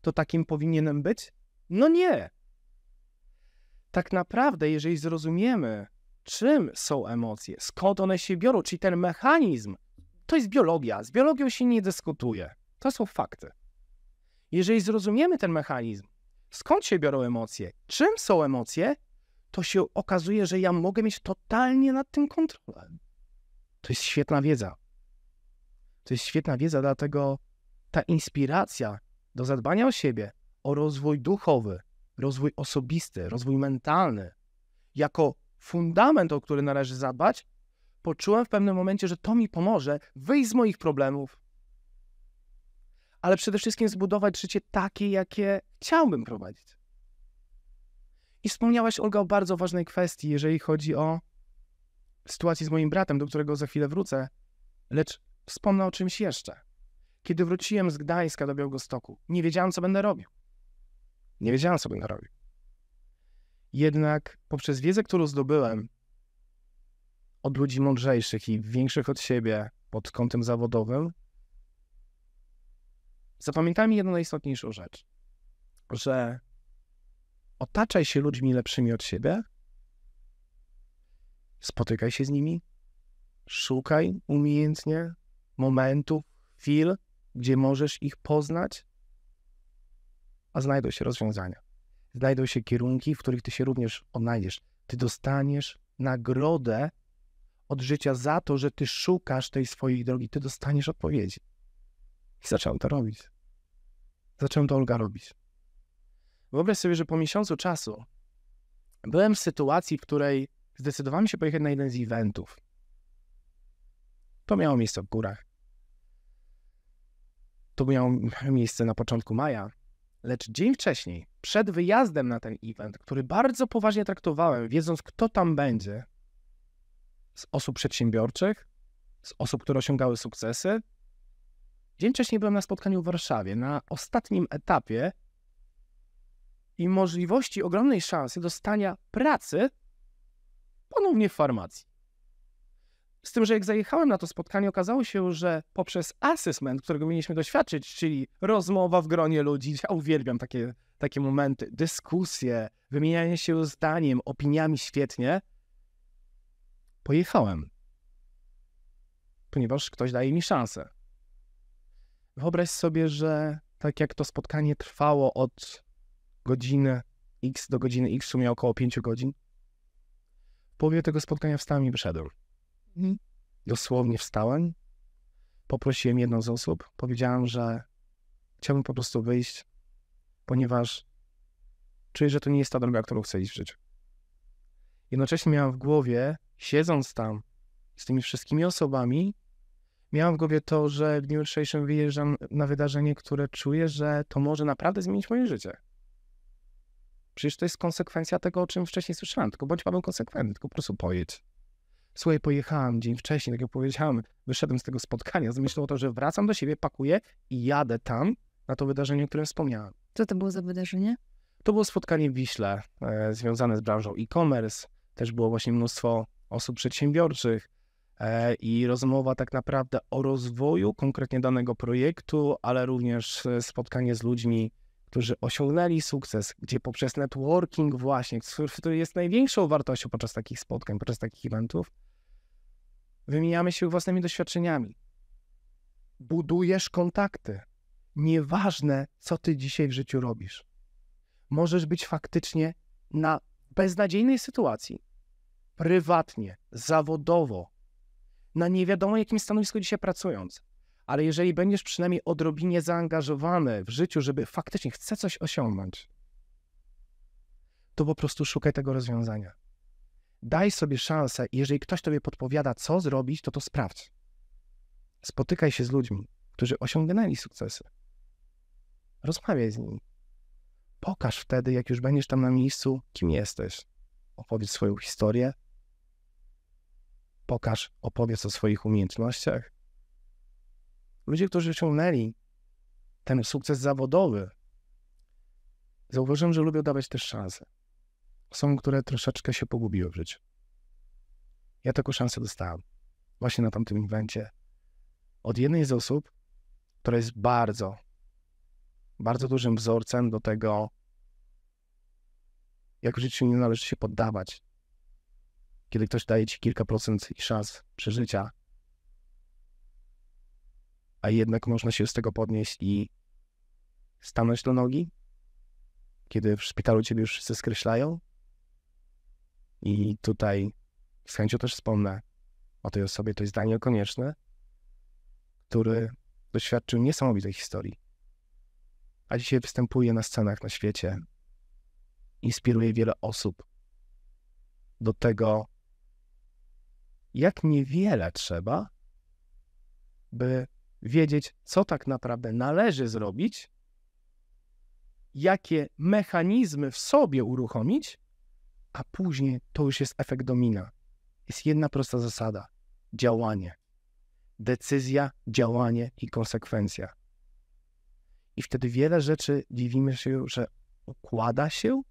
to takim powinienem być? No nie. Tak naprawdę, jeżeli zrozumiemy, czym są emocje, skąd one się biorą, czyli ten mechanizm, to jest biologia. Z biologią się nie dyskutuje. To są fakty. Jeżeli zrozumiemy ten mechanizm, skąd się biorą emocje, czym są emocje, to się okazuje, że ja mogę mieć totalnie nad tym kontrolę. To jest świetna wiedza. To jest świetna wiedza, dlatego ta inspiracja do zadbania o siebie, o rozwój duchowy, rozwój osobisty, rozwój mentalny, jako fundament, o który należy zadbać, poczułem w pewnym momencie, że to mi pomoże wyjść z moich problemów, ale przede wszystkim zbudować życie takie, jakie chciałbym prowadzić. I wspomniałaś, Olga, o bardzo ważnej kwestii, jeżeli chodzi o sytuację z moim bratem, do którego za chwilę wrócę, lecz wspomnę o czymś jeszcze. Kiedy wróciłem z Gdańska do Białegostoku, nie wiedziałem, co będę robił. Nie wiedziałem, co będę robił. Jednak poprzez wiedzę, którą zdobyłem od ludzi mądrzejszych i większych od siebie pod kątem zawodowym, zapamiętałem jedną najistotniejszą rzecz, że otaczaj się ludźmi lepszymi od siebie, spotykaj się z nimi, szukaj umiejętnie momentów, chwil, gdzie możesz ich poznać, a znajdą się rozwiązania. Znajdą się kierunki, w których ty się również odnajdziesz. Ty dostaniesz nagrodę od życia za to, że ty szukasz tej swojej drogi. Ty dostaniesz odpowiedzi. I zacząłem to robić. Zacząłem to Olga robić. Wyobraź sobie, że po miesiącu czasu byłem w sytuacji, w której zdecydowałem się pojechać na jeden z eventów. To miało miejsce w górach. To miało miejsce na początku maja, lecz dzień wcześniej, przed wyjazdem na ten event, który bardzo poważnie traktowałem, wiedząc kto tam będzie, z osób przedsiębiorczych, z osób, które osiągały sukcesy. Dzień wcześniej byłem na spotkaniu w Warszawie, na ostatnim etapie i możliwości ogromnej szansy dostania pracy ponownie w farmacji. Z tym, że jak zajechałem na to spotkanie, okazało się, że poprzez assessment, którego mieliśmy doświadczyć, czyli rozmowa w gronie ludzi, ja uwielbiam takie, takie momenty, dyskusje, wymienianie się zdaniem, opiniami świetnie, pojechałem. Ponieważ ktoś daje mi szansę. Wyobraź sobie, że tak jak to spotkanie trwało od godziny X do godziny X, w sumie około 5 godzin, w połowie tego spotkania wstałem i wyszedłem. Mhm. Dosłownie wstałem, poprosiłem jedną z osób, powiedziałem, że chciałbym po prostu wyjść, ponieważ czuję, że to nie jest ta droga, którą chcę iść w życiu. Jednocześnie miałem w głowie, siedząc tam z tymi wszystkimi osobami, miałem w głowie to, że w dniu jutrzejszym wyjeżdżam na wydarzenie, które czuję, że to może naprawdę zmienić moje życie. Przecież to jest konsekwencja tego, o czym wcześniej słyszałem. Tylko bądź panu konsekwentny, tylko po prostu pojedź. Słuchaj, pojechałem dzień wcześniej, tak jak powiedziałem, wyszedłem z tego spotkania z myślą o to, że wracam do siebie, pakuję i jadę tam na to wydarzenie, o którym wspomniałem. Co to było za wydarzenie? To było spotkanie w Wiśle e, związane z branżą e-commerce. Też było właśnie mnóstwo osób przedsiębiorczych e, i rozmowa tak naprawdę o rozwoju konkretnie danego projektu, ale również e, spotkanie z ludźmi, którzy osiągnęli sukces, gdzie poprzez networking właśnie, który jest największą wartością podczas takich spotkań, podczas takich eventów, wymieniamy się własnymi doświadczeniami. Budujesz kontakty. Nieważne, co ty dzisiaj w życiu robisz. Możesz być faktycznie na beznadziejnej sytuacji, prywatnie, zawodowo, na nie wiadomo jakim stanowisku dzisiaj pracując ale jeżeli będziesz przynajmniej odrobinie zaangażowany w życiu, żeby faktycznie chce coś osiągnąć, to po prostu szukaj tego rozwiązania. Daj sobie szansę i jeżeli ktoś tobie podpowiada, co zrobić, to to sprawdź. Spotykaj się z ludźmi, którzy osiągnęli sukcesy. Rozmawiaj z nimi. Pokaż wtedy, jak już będziesz tam na miejscu, kim jesteś. Opowiedz swoją historię. Pokaż, opowiedz o swoich umiejętnościach ludzie, którzy osiągnęli ten sukces zawodowy, zauważyłem, że lubią dawać też szanse. Są, które troszeczkę się pogubiły w życiu. Ja taką szansę dostałem właśnie na tamtym evencie od jednej z osób, która jest bardzo, bardzo dużym wzorcem do tego, jak w życiu nie należy się poddawać. Kiedy ktoś daje ci kilka procent szans przeżycia, a jednak można się z tego podnieść i stanąć do nogi, kiedy w szpitalu ciebie już wszyscy skreślają. I tutaj z chęcią też wspomnę o tej osobie, to jest Daniel Konieczny, który doświadczył niesamowitej historii, a dzisiaj występuje na scenach na świecie, inspiruje wiele osób do tego, jak niewiele trzeba, by wiedzieć, co tak naprawdę należy zrobić, jakie mechanizmy w sobie uruchomić, a później to już jest efekt domina. Jest jedna prosta zasada: działanie. Decyzja, działanie i konsekwencja. I wtedy wiele rzeczy dziwimy się, że układa się.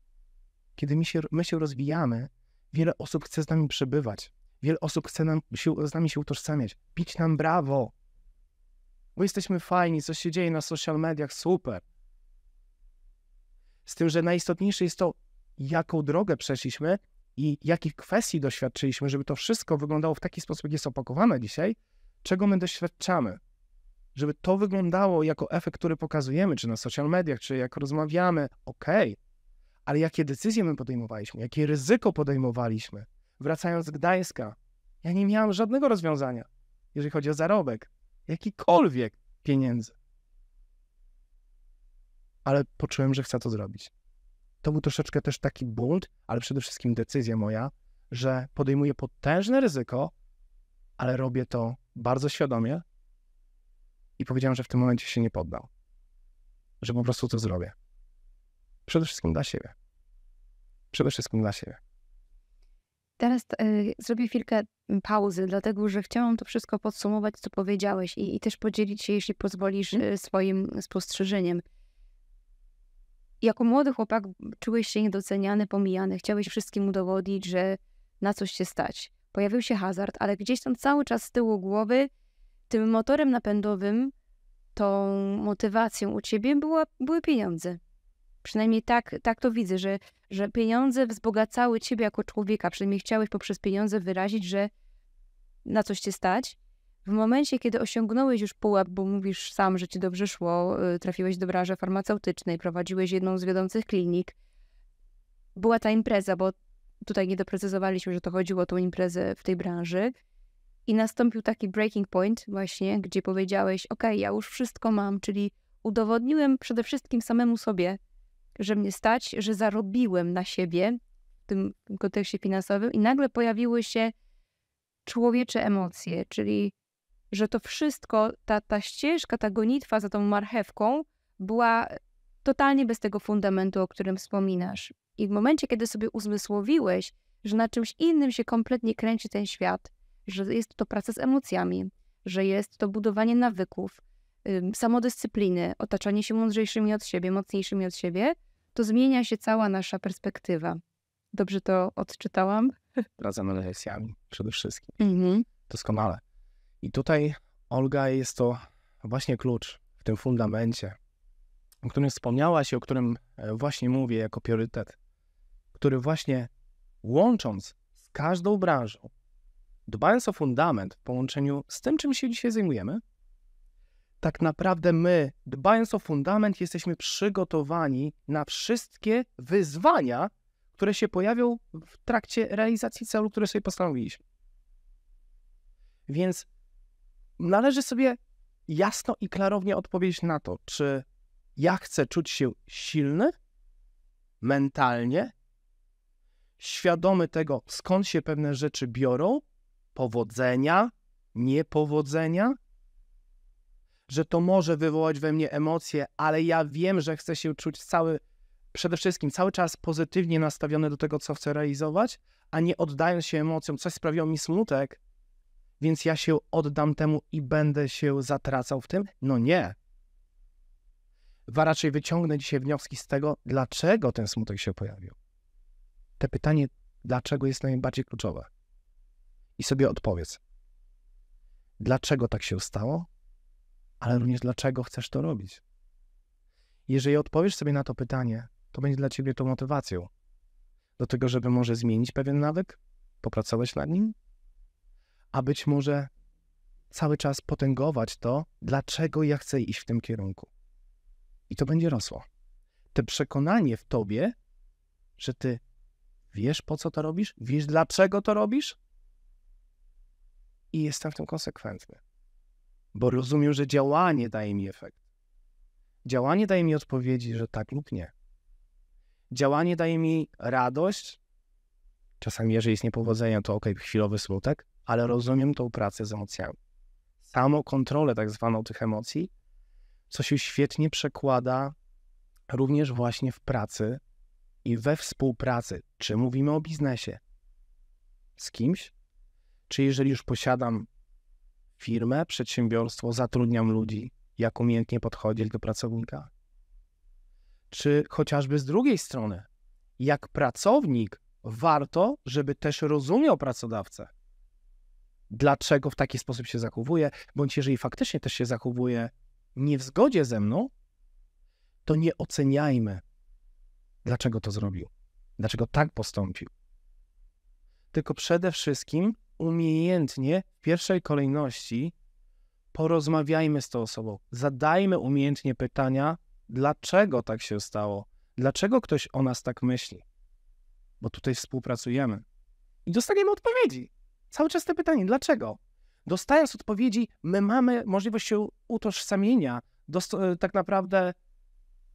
Kiedy my się, my się rozwijamy, wiele osób chce z nami przebywać, wiele osób chce nam, się, z nami się utożsamiać, pić nam brawo, My jesteśmy fajni, co się dzieje na social mediach, super. Z tym, że najistotniejsze jest to, jaką drogę przeszliśmy i jakich kwestii doświadczyliśmy, żeby to wszystko wyglądało w taki sposób, jak jest opakowane dzisiaj, czego my doświadczamy. Żeby to wyglądało jako efekt, który pokazujemy, czy na social mediach, czy jak rozmawiamy, ok, ale jakie decyzje my podejmowaliśmy, jakie ryzyko podejmowaliśmy. Wracając z Gdańska, ja nie miałem żadnego rozwiązania, jeżeli chodzi o zarobek jakikolwiek pieniędzy. Ale poczułem, że chcę to zrobić. To był troszeczkę też taki bunt, ale przede wszystkim decyzja moja, że podejmuję potężne ryzyko, ale robię to bardzo świadomie i powiedziałem, że w tym momencie się nie poddał. Że po prostu to zrobię. Przede wszystkim dla siebie. Przede wszystkim dla siebie. Teraz y, zrobię chwilkę mm, pauzy, dlatego że chciałam to wszystko podsumować, co powiedziałeś i, i też podzielić się, jeśli pozwolisz, mhm. y, swoim spostrzeżeniem. Jako młody chłopak czułeś się niedoceniany, pomijany, chciałeś wszystkim udowodnić, że na coś się stać. Pojawił się hazard, ale gdzieś tam cały czas z tyłu głowy, tym motorem napędowym, tą motywacją u ciebie była, były pieniądze. Przynajmniej tak, tak to widzę, że, że pieniądze wzbogacały ciebie jako człowieka, przynajmniej chciałeś poprzez pieniądze wyrazić, że na coś cię stać. W momencie, kiedy osiągnąłeś już pułap, bo mówisz sam, że ci dobrze szło, y, trafiłeś do branży farmaceutycznej, prowadziłeś jedną z wiodących klinik, była ta impreza, bo tutaj nie doprecyzowaliśmy, że to chodziło o tą imprezę w tej branży. I nastąpił taki breaking point właśnie, gdzie powiedziałeś, ok, ja już wszystko mam, czyli udowodniłem przede wszystkim samemu sobie, że mnie stać, że zarobiłem na siebie w tym kontekście finansowym i nagle pojawiły się człowiecze emocje, czyli że to wszystko, ta, ta ścieżka, ta gonitwa za tą marchewką była totalnie bez tego fundamentu, o którym wspominasz. I w momencie, kiedy sobie uzmysłowiłeś, że na czymś innym się kompletnie kręci ten świat, że jest to praca z emocjami, że jest to budowanie nawyków, samodyscypliny, otaczanie się mądrzejszymi od siebie, mocniejszymi od siebie, to zmienia się cała nasza perspektywa. Dobrze to odczytałam? Praca nad lekcjami przede wszystkim. Mhm. Doskonale. I tutaj, Olga, jest to właśnie klucz w tym fundamencie, o którym wspomniałaś i o którym e, właśnie mówię jako priorytet, który właśnie łącząc z każdą branżą, dbając o fundament w połączeniu z tym, czym się dzisiaj zajmujemy, tak naprawdę my, dbając o fundament, jesteśmy przygotowani na wszystkie wyzwania, które się pojawią w trakcie realizacji celu, który sobie postanowiliśmy. Więc należy sobie jasno i klarownie odpowiedzieć na to, czy ja chcę czuć się silny mentalnie, świadomy tego, skąd się pewne rzeczy biorą, powodzenia, niepowodzenia, że to może wywołać we mnie emocje, ale ja wiem, że chcę się czuć cały, przede wszystkim cały czas pozytywnie nastawiony do tego, co chcę realizować, a nie oddając się emocjom, coś sprawiło mi smutek, więc ja się oddam temu i będę się zatracał w tym? No nie. Wa raczej wyciągnę dzisiaj wnioski z tego, dlaczego ten smutek się pojawił. Te pytanie, dlaczego jest najbardziej kluczowe. I sobie odpowiedz. Dlaczego tak się stało? ale również dlaczego chcesz to robić. Jeżeli odpowiesz sobie na to pytanie, to będzie dla ciebie to motywacją do tego, żeby może zmienić pewien nawyk, popracować nad nim, a być może cały czas potęgować to, dlaczego ja chcę iść w tym kierunku. I to będzie rosło. Te przekonanie w tobie, że ty wiesz po co to robisz, wiesz dlaczego to robisz i jestem w tym konsekwentny bo rozumiem, że działanie daje mi efekt. Działanie daje mi odpowiedzi, że tak lub nie. Działanie daje mi radość. Czasami, jeżeli jest niepowodzenie, to ok, chwilowy smutek, ale rozumiem tą pracę z emocjami. Samą kontrolę, tak zwaną tych emocji, co się świetnie przekłada również właśnie w pracy i we współpracy. Czy mówimy o biznesie z kimś? Czy jeżeli już posiadam firmę, przedsiębiorstwo, zatrudniam ludzi, jak umiejętnie podchodzić do pracownika. Czy chociażby z drugiej strony, jak pracownik, warto, żeby też rozumiał pracodawcę, dlaczego w taki sposób się zachowuje, bądź jeżeli faktycznie też się zachowuje nie w zgodzie ze mną, to nie oceniajmy, dlaczego to zrobił, dlaczego tak postąpił. Tylko przede wszystkim umiejętnie w pierwszej kolejności porozmawiajmy z tą osobą. Zadajmy umiejętnie pytania, dlaczego tak się stało, dlaczego ktoś o nas tak myśli, bo tutaj współpracujemy. I dostaniemy odpowiedzi. Cały czas te pytanie, dlaczego? Dostając odpowiedzi, my mamy możliwość się utożsamienia, e, tak naprawdę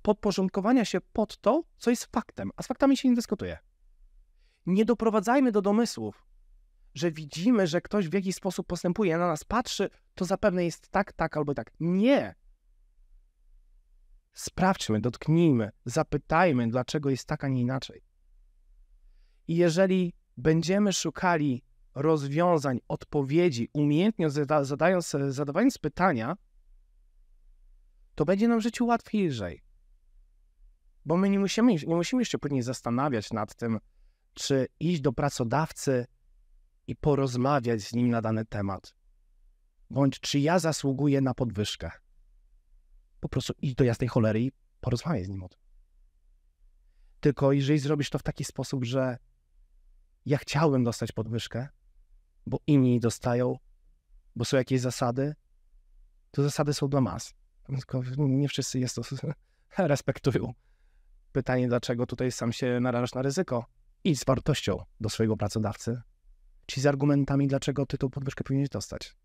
podporządkowania się pod to, co jest faktem, a z faktami się nie dyskutuje. Nie doprowadzajmy do domysłów, że widzimy, że ktoś w jakiś sposób postępuje, na nas patrzy, to zapewne jest tak, tak albo tak. Nie. Sprawdźmy, dotknijmy, zapytajmy, dlaczego jest tak, a nie inaczej. I jeżeli będziemy szukali rozwiązań, odpowiedzi, umiejętnie zadając, zadawając pytania, to będzie nam w życiu łatwiej Bo my nie musimy, nie musimy jeszcze później zastanawiać nad tym, czy iść do pracodawcy i porozmawiać z nim na dany temat. Bądź czy ja zasługuję na podwyżkę. Po prostu idź do jasnej cholery i porozmawiaj z nim o tym. Tylko jeżeli zrobisz to w taki sposób, że ja chciałbym dostać podwyżkę, bo inni dostają, bo są jakieś zasady, to zasady są dla mas. Tylko nie wszyscy jest to *laughs* respektują. Pytanie, dlaczego tutaj sam się narażasz na ryzyko? Idź z wartością do swojego pracodawcy ci z argumentami, dlaczego ty tą podwyżkę powinieneś dostać.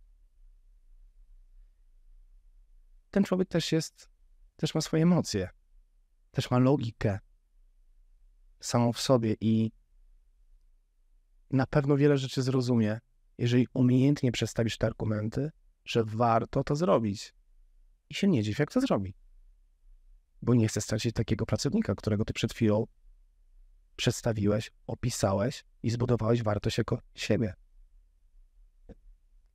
Ten człowiek też jest, też ma swoje emocje, też ma logikę samą w sobie i na pewno wiele rzeczy zrozumie, jeżeli umiejętnie przedstawisz te argumenty, że warto to zrobić. I się nie dziw, jak to zrobi. Bo nie chce stracić takiego pracownika, którego ty przed chwilą przedstawiłeś, opisałeś i zbudowałeś wartość jako siebie.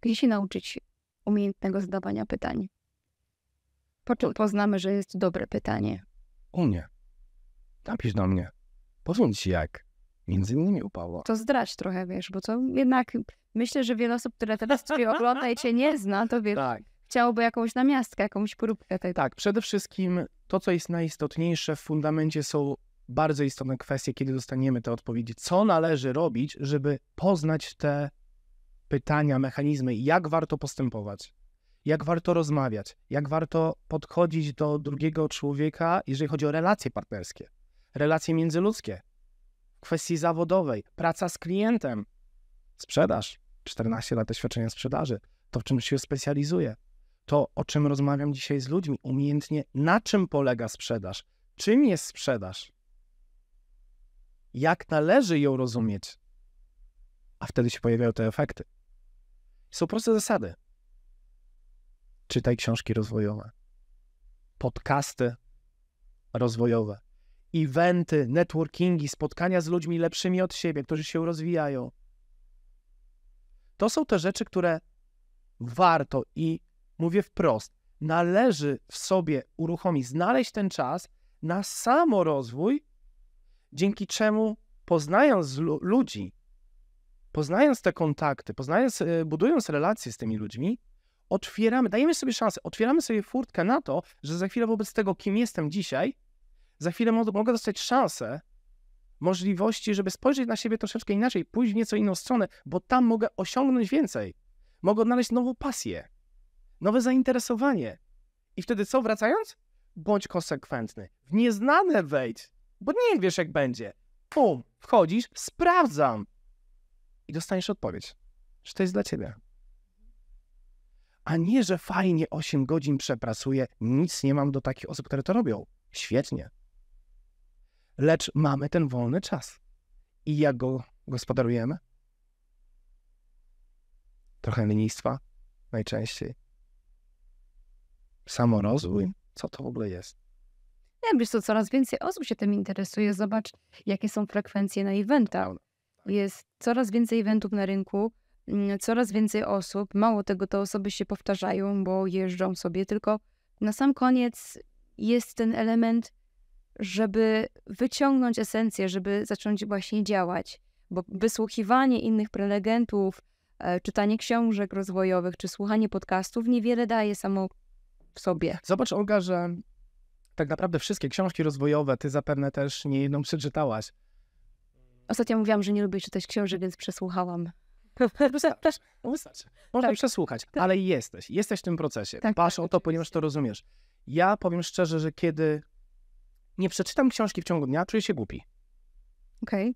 Gdzie się nauczyć umiejętnego zadawania pytań? Po czym poznamy, że jest dobre pytanie? U mnie. Napisz do mnie. Powiedz jak. Między innymi u To zdrać trochę, wiesz, bo to jednak myślę, że wiele osób, które teraz cię ogląda i cię nie zna, to wie, tak. chciałoby jakąś namiastkę, jakąś próbkę. Tej... Tak, przede wszystkim to, co jest najistotniejsze w fundamencie są bardzo istotne kwestie, kiedy dostaniemy te odpowiedzi. Co należy robić, żeby poznać te pytania, mechanizmy, jak warto postępować, jak warto rozmawiać, jak warto podchodzić do drugiego człowieka, jeżeli chodzi o relacje partnerskie, relacje międzyludzkie, kwestii zawodowej, praca z klientem, sprzedaż, 14 lat doświadczenia sprzedaży, to w czym się specjalizuję, to o czym rozmawiam dzisiaj z ludźmi, umiejętnie, na czym polega sprzedaż, czym jest sprzedaż, jak należy ją rozumieć, a wtedy się pojawiają te efekty. Są proste zasady. Czytaj książki rozwojowe, podcasty rozwojowe, eventy, networkingi, spotkania z ludźmi lepszymi od siebie, którzy się rozwijają. To są te rzeczy, które warto i mówię wprost, należy w sobie uruchomić, znaleźć ten czas na samorozwój dzięki czemu poznając ludzi, poznając te kontakty, poznając, e, budując relacje z tymi ludźmi, otwieramy, dajemy sobie szansę, otwieramy sobie furtkę na to, że za chwilę wobec tego, kim jestem dzisiaj, za chwilę mogę dostać szansę, możliwości, żeby spojrzeć na siebie troszeczkę inaczej, pójść w nieco inną stronę, bo tam mogę osiągnąć więcej. Mogę odnaleźć nową pasję, nowe zainteresowanie. I wtedy co, wracając? Bądź konsekwentny. W nieznane wejdź. Bo nie wiesz, jak będzie. Pum, wchodzisz, sprawdzam. I dostaniesz odpowiedź, że to jest dla ciebie. A nie, że fajnie 8 godzin przepracuję, nic nie mam do takich osób, które to robią. Świetnie. Lecz mamy ten wolny czas. I jak go gospodarujemy? Trochę lenistwa najczęściej. Samorozwój? Co to w ogóle jest? Nie, wiesz co, coraz więcej osób się tym interesuje. Zobacz, jakie są frekwencje na eventach. Jest coraz więcej eventów na rynku, mm, coraz więcej osób. Mało tego, te osoby się powtarzają, bo jeżdżą sobie, tylko na sam koniec jest ten element, żeby wyciągnąć esencję, żeby zacząć właśnie działać. Bo wysłuchiwanie innych prelegentów, e, czytanie książek rozwojowych czy słuchanie podcastów niewiele daje samo w sobie. Zobacz, Olga, że tak naprawdę wszystkie książki rozwojowe, ty zapewne też nie jedną przeczytałaś. Ostatnio mówiłam, że nie lubię czytać książek, więc przesłuchałam. Wystarczy. *laughs* Wystarczy. Można tak. przesłuchać, tak. ale jesteś. Jesteś w tym procesie. Tak, tak, o to, ponieważ to rozumiesz. Ja powiem szczerze, że kiedy nie przeczytam książki w ciągu dnia, czuję się głupi. Okej. Okay.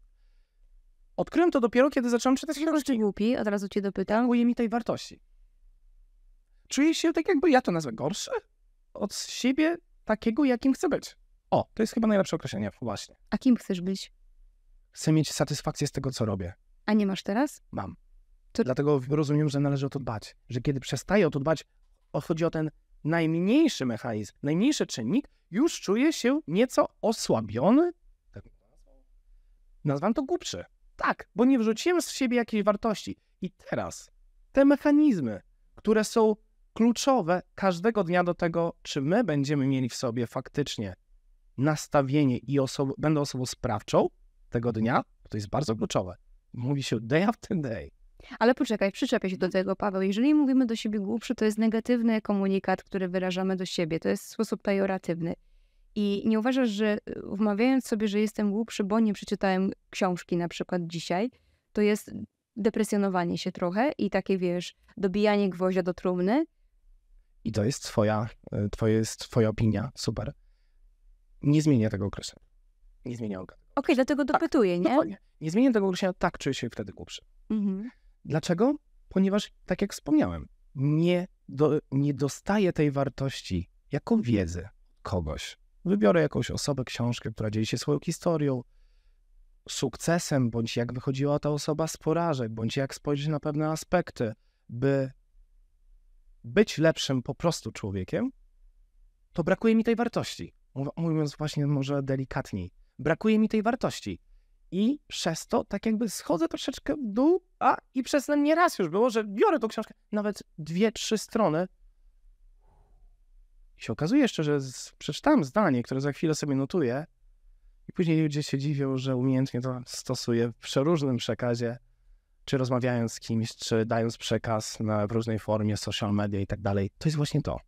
Odkryłem to dopiero, kiedy zacząłem czytać książki. głupi? Od razu cię dopytam. Brakuje mi tej wartości. Czuję się tak jakby, ja to nazwę, gorszy od siebie takiego, jakim chcę być. O, to jest chyba najlepsze określenie, właśnie. A kim chcesz być? Chcę mieć satysfakcję z tego, co robię. A nie masz teraz? Mam. To... Dlatego rozumiem, że należy o to dbać. Że kiedy przestaję o to dbać, chodzi o ten najmniejszy mechanizm, najmniejszy czynnik, już czuję się nieco osłabiony. Tak nazwam to głupszy. Tak, bo nie wrzuciłem z siebie jakiejś wartości. I teraz te mechanizmy, które są kluczowe każdego dnia do tego, czy my będziemy mieli w sobie faktycznie nastawienie i oso- będę osobą sprawczą tego dnia, to jest bardzo kluczowe. Mówi się day after day. Ale poczekaj, przyczepię się do tego, Paweł. Jeżeli mówimy do siebie głupszy, to jest negatywny komunikat, który wyrażamy do siebie. To jest sposób pejoratywny. I nie uważasz, że y, wmawiając sobie, że jestem głupszy, bo nie przeczytałem książki na przykład dzisiaj, to jest depresjonowanie się trochę i takie, wiesz, dobijanie gwoździa do trumny, i to jest twoja, e, twoje, twoja opinia, super. Nie zmienia tego okresu. Nie zmienia go. Okej, okay, dlatego tak, dopytuję, tak, nie? Nie zmienia tego określenia, tak czuję się wtedy głupszy. Mhm. Dlaczego? Ponieważ, tak jak wspomniałem, nie, do, nie dostaję tej wartości jako wiedzy kogoś. Wybiorę jakąś osobę, książkę, która dzieli się swoją historią, sukcesem, bądź jak wychodziła ta osoba z porażek, bądź jak spojrzeć na pewne aspekty, by być lepszym po prostu człowiekiem, to brakuje mi tej wartości. Mówiąc właśnie może delikatniej, brakuje mi tej wartości. I przez to tak jakby schodzę troszeczkę w dół, a i przez ten nieraz już było, że biorę tą książkę, nawet dwie, trzy strony. I się okazuje jeszcze, że przeczytałem zdanie, które za chwilę sobie notuję, i później ludzie się dziwią, że umiejętnie to stosuję w przeróżnym przekazie czy rozmawiając z kimś, czy dając przekaz na, w różnej formie, social media i tak dalej. To jest właśnie to.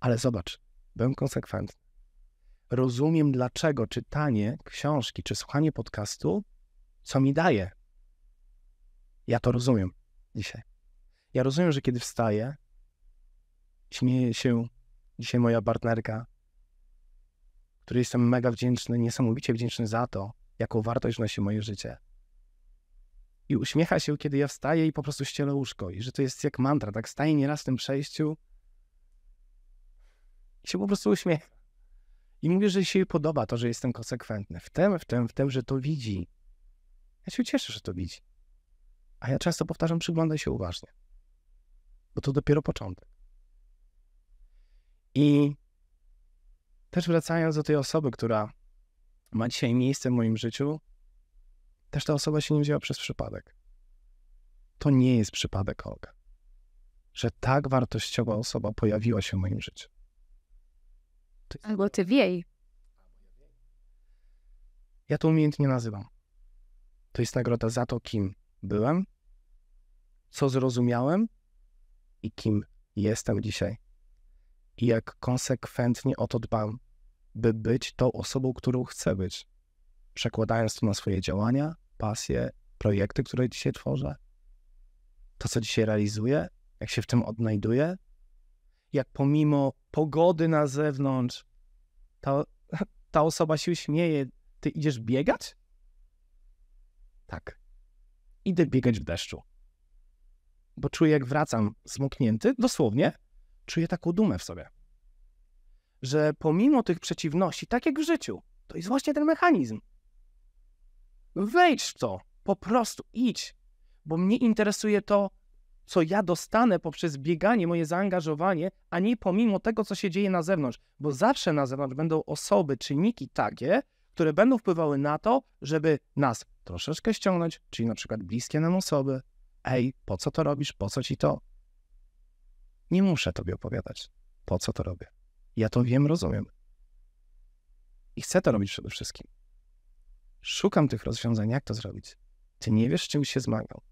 Ale zobacz, byłem konsekwentny. Rozumiem, dlaczego czytanie książki czy słuchanie podcastu, co mi daje. Ja to rozumiem dzisiaj. Ja rozumiem, że kiedy wstaję, śmieję się dzisiaj moja partnerka, której jestem mega wdzięczny, niesamowicie wdzięczny za to, jaką wartość wnosi moje życie i uśmiecha się, kiedy ja wstaję i po prostu ścielę łóżko. I że to jest jak mantra, tak staję nieraz w tym przejściu i się po prostu uśmiecha. I mówię, że się jej podoba to, że jestem konsekwentny. W tym, w tym, w tym, że to widzi. Ja się cieszę, że to widzi. A ja często powtarzam, przyglądaj się uważnie. Bo to dopiero początek. I też wracając do tej osoby, która ma dzisiaj miejsce w moim życiu, też ta osoba się nie wzięła przez przypadek. To nie jest przypadek, Olga, że tak wartościowa osoba pojawiła się w moim życiu. Albo ty wiej. Ja to umiejętnie nazywam. To jest nagroda za to, kim byłem, co zrozumiałem i kim jestem dzisiaj. I jak konsekwentnie o to dbam, by być tą osobą, którą chcę być, przekładając to na swoje działania, pasje, projekty, które dzisiaj tworzę, to, co dzisiaj realizuję, jak się w tym odnajduję, jak pomimo pogody na zewnątrz ta, ta osoba się śmieje, ty idziesz biegać? Tak. Idę biegać w deszczu. Bo czuję, jak wracam smoknięty, dosłownie, czuję taką dumę w sobie. Że pomimo tych przeciwności, tak jak w życiu, to jest właśnie ten mechanizm. Wejdź w to, po prostu idź, bo mnie interesuje to, co ja dostanę poprzez bieganie, moje zaangażowanie, a nie pomimo tego, co się dzieje na zewnątrz, bo zawsze na zewnątrz będą osoby, czynniki takie, które będą wpływały na to, żeby nas troszeczkę ściągnąć, czyli na przykład bliskie nam osoby. Ej, po co to robisz? Po co ci to? Nie muszę tobie opowiadać, po co to robię. Ja to wiem, rozumiem. I chcę to robić przede wszystkim. Szukam tych rozwiązań, jak to zrobić. Ty nie wiesz, czym się zmagał.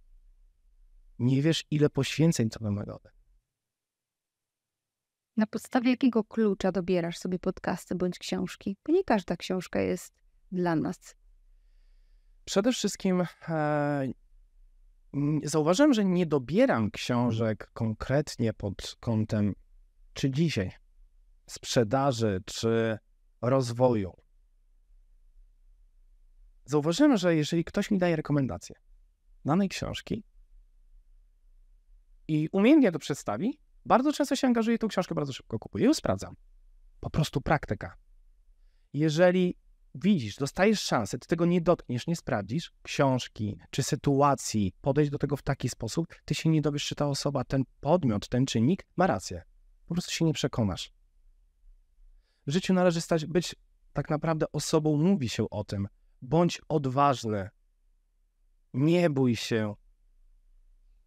Nie wiesz, ile poświęceń to wymaga. Na podstawie jakiego klucza dobierasz sobie podcasty bądź książki? Bo nie każda książka jest dla nas. Przede wszystkim e, zauważyłem, że nie dobieram książek konkretnie pod kątem czy dzisiaj sprzedaży, czy rozwoju, zauważyłem, że jeżeli ktoś mi daje rekomendację danej książki i umiejętnie to przedstawi, bardzo często się angażuję tą książkę, bardzo szybko kupuję i ją sprawdzam. Po prostu praktyka. Jeżeli widzisz, dostajesz szansę, ty tego nie dotkniesz, nie sprawdzisz książki czy sytuacji, podejść do tego w taki sposób, ty się nie dowiesz, czy ta osoba, ten podmiot, ten czynnik ma rację. Po prostu się nie przekonasz. W życiu należy stać, być tak naprawdę osobą, mówi się o tym, Bądź odważny. Nie bój się.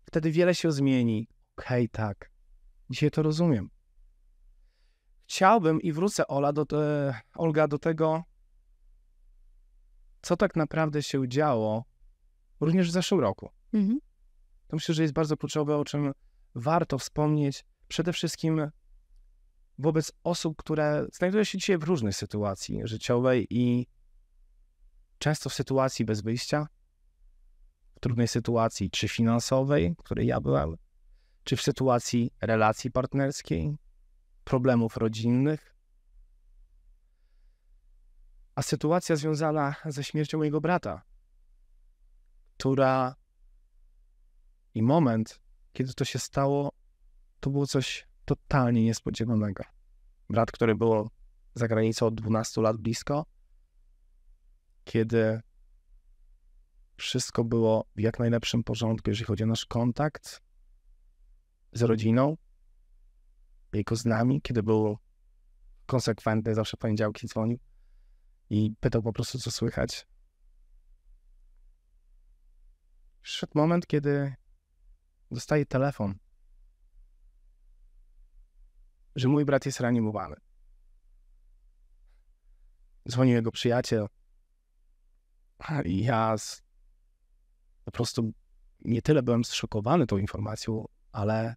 Wtedy wiele się zmieni. Okej, okay, tak. Dzisiaj to rozumiem. Chciałbym i wrócę, Ola, do te, Olga, do tego, co tak naprawdę się działo również w zeszłym roku. Mhm. To myślę, że jest bardzo kluczowe, o czym warto wspomnieć. Przede wszystkim wobec osób, które znajdują się dzisiaj w różnej sytuacji życiowej i często w sytuacji bez wyjścia, w trudnej sytuacji, czy finansowej, w której ja byłem, czy w sytuacji relacji partnerskiej, problemów rodzinnych. A sytuacja związana ze śmiercią mojego brata, która i moment, kiedy to się stało, to było coś totalnie niespodziewanego. Brat, który był za granicą od 12 lat blisko, kiedy wszystko było w jak najlepszym porządku, jeżeli chodzi o nasz kontakt z rodziną, jego z nami, kiedy był konsekwentny, zawsze poniedziałki dzwonił i pytał po prostu, co słychać. Przyszedł moment, kiedy dostaje telefon, że mój brat jest reanimowany. Dzwonił jego przyjaciel, ja z, po prostu nie tyle byłem zszokowany tą informacją, ale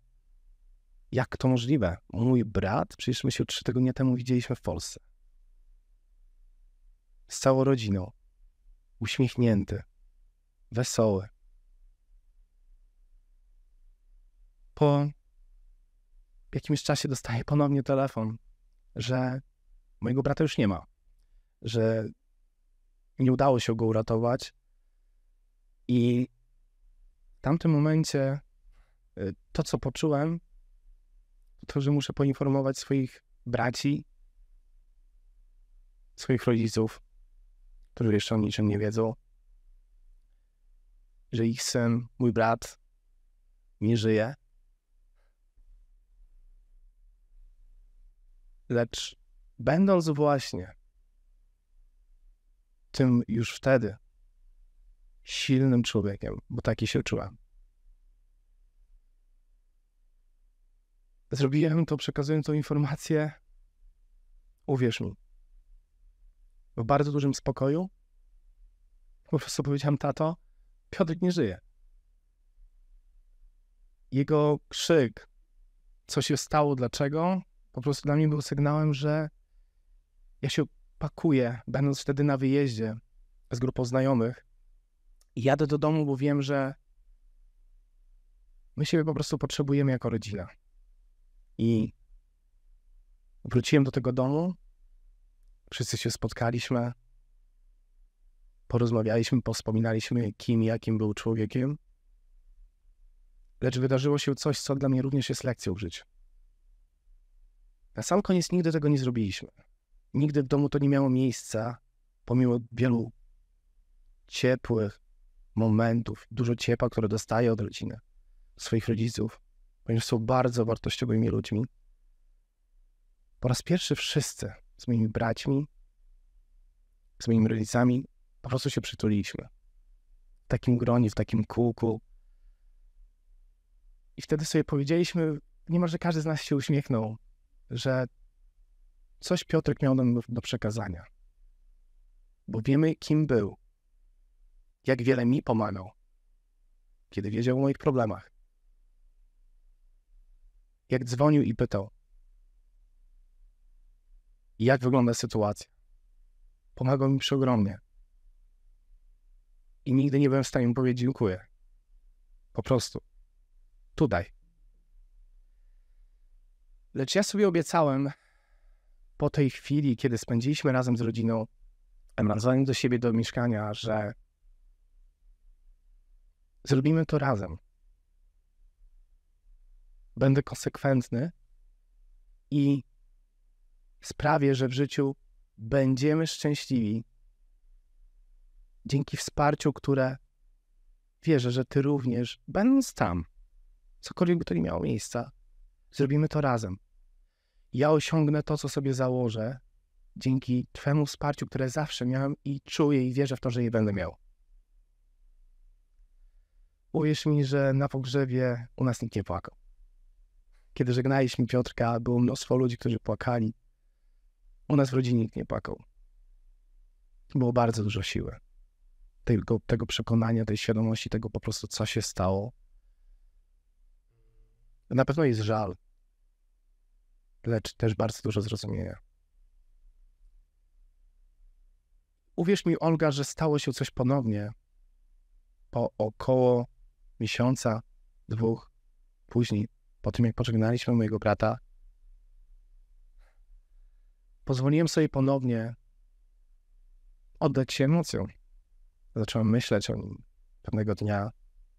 jak to możliwe? Mój brat, przecież my się trzy tygodnie temu widzieliśmy w Polsce. Z całą rodziną. Uśmiechnięty. Wesoły. Po jakimś czasie dostaję ponownie telefon, że mojego brata już nie ma. Że nie udało się go uratować. I w tamtym momencie y, to, co poczułem, to, że muszę poinformować swoich braci, swoich rodziców, którzy jeszcze o niczym nie wiedzą, że ich syn, mój brat, nie żyje. Lecz będąc właśnie tym już wtedy silnym człowiekiem, bo taki się czułem. Zrobiłem to, przekazując tą informację, uwierz mi, w bardzo dużym spokoju. Po prostu powiedziałem, tato, Piotrek nie żyje. Jego krzyk, co się stało, dlaczego, po prostu dla mnie był sygnałem, że ja się pakuję, będąc wtedy na wyjeździe z grupą znajomych, jadę do domu, bo wiem, że my siebie po prostu potrzebujemy jako rodzina. I wróciłem do tego domu, wszyscy się spotkaliśmy, porozmawialiśmy, pospominaliśmy kim, jakim był człowiekiem. Lecz wydarzyło się coś, co dla mnie również jest lekcją w życiu. Na sam koniec nigdy tego nie zrobiliśmy. Nigdy w domu to nie miało miejsca, pomimo wielu ciepłych momentów, dużo ciepła, które dostaję od rodziny, swoich rodziców, ponieważ są bardzo wartościowymi ludźmi. Po raz pierwszy wszyscy z moimi braćmi, z moimi rodzicami po prostu się przytuliliśmy. W takim gronie, w takim kółku. I wtedy sobie powiedzieliśmy, niemalże każdy z nas się uśmiechnął, że coś Piotrek miał nam do, przekazania. Bo wiemy, kim był, jak wiele mi pomagał, kiedy wiedział o moich problemach. Jak dzwonił i pytał, jak wygląda sytuacja. Pomagał mi przeogromnie. I nigdy nie byłem w stanie mu powiedzieć dziękuję. Po prostu. Tutaj. Lecz ja sobie obiecałem, po tej chwili, kiedy spędziliśmy razem z rodziną, wracając do siebie, do mieszkania, że zrobimy to razem. Będę konsekwentny i sprawię, że w życiu będziemy szczęśliwi dzięki wsparciu, które wierzę, że Ty również, będąc tam, cokolwiek by to nie miało miejsca, zrobimy to razem ja osiągnę to, co sobie założę dzięki Twemu wsparciu, które zawsze miałem i czuję i wierzę w to, że je będę miał. Uwierz mi, że na pogrzebie u nas nikt nie płakał. Kiedy żegnaliśmy Piotrka, było mnóstwo ludzi, którzy płakali. U nas w rodzinie nikt nie płakał. Było bardzo dużo siły. Tego, tego przekonania, tej świadomości, tego po prostu, co się stało. Na pewno jest żal, lecz też bardzo dużo zrozumienia. Uwierz mi, Olga, że stało się coś ponownie po około miesiąca, dwóch później, po tym jak pożegnaliśmy mojego brata, pozwoliłem sobie ponownie oddać się emocjom. Zacząłem myśleć o nim pewnego dnia,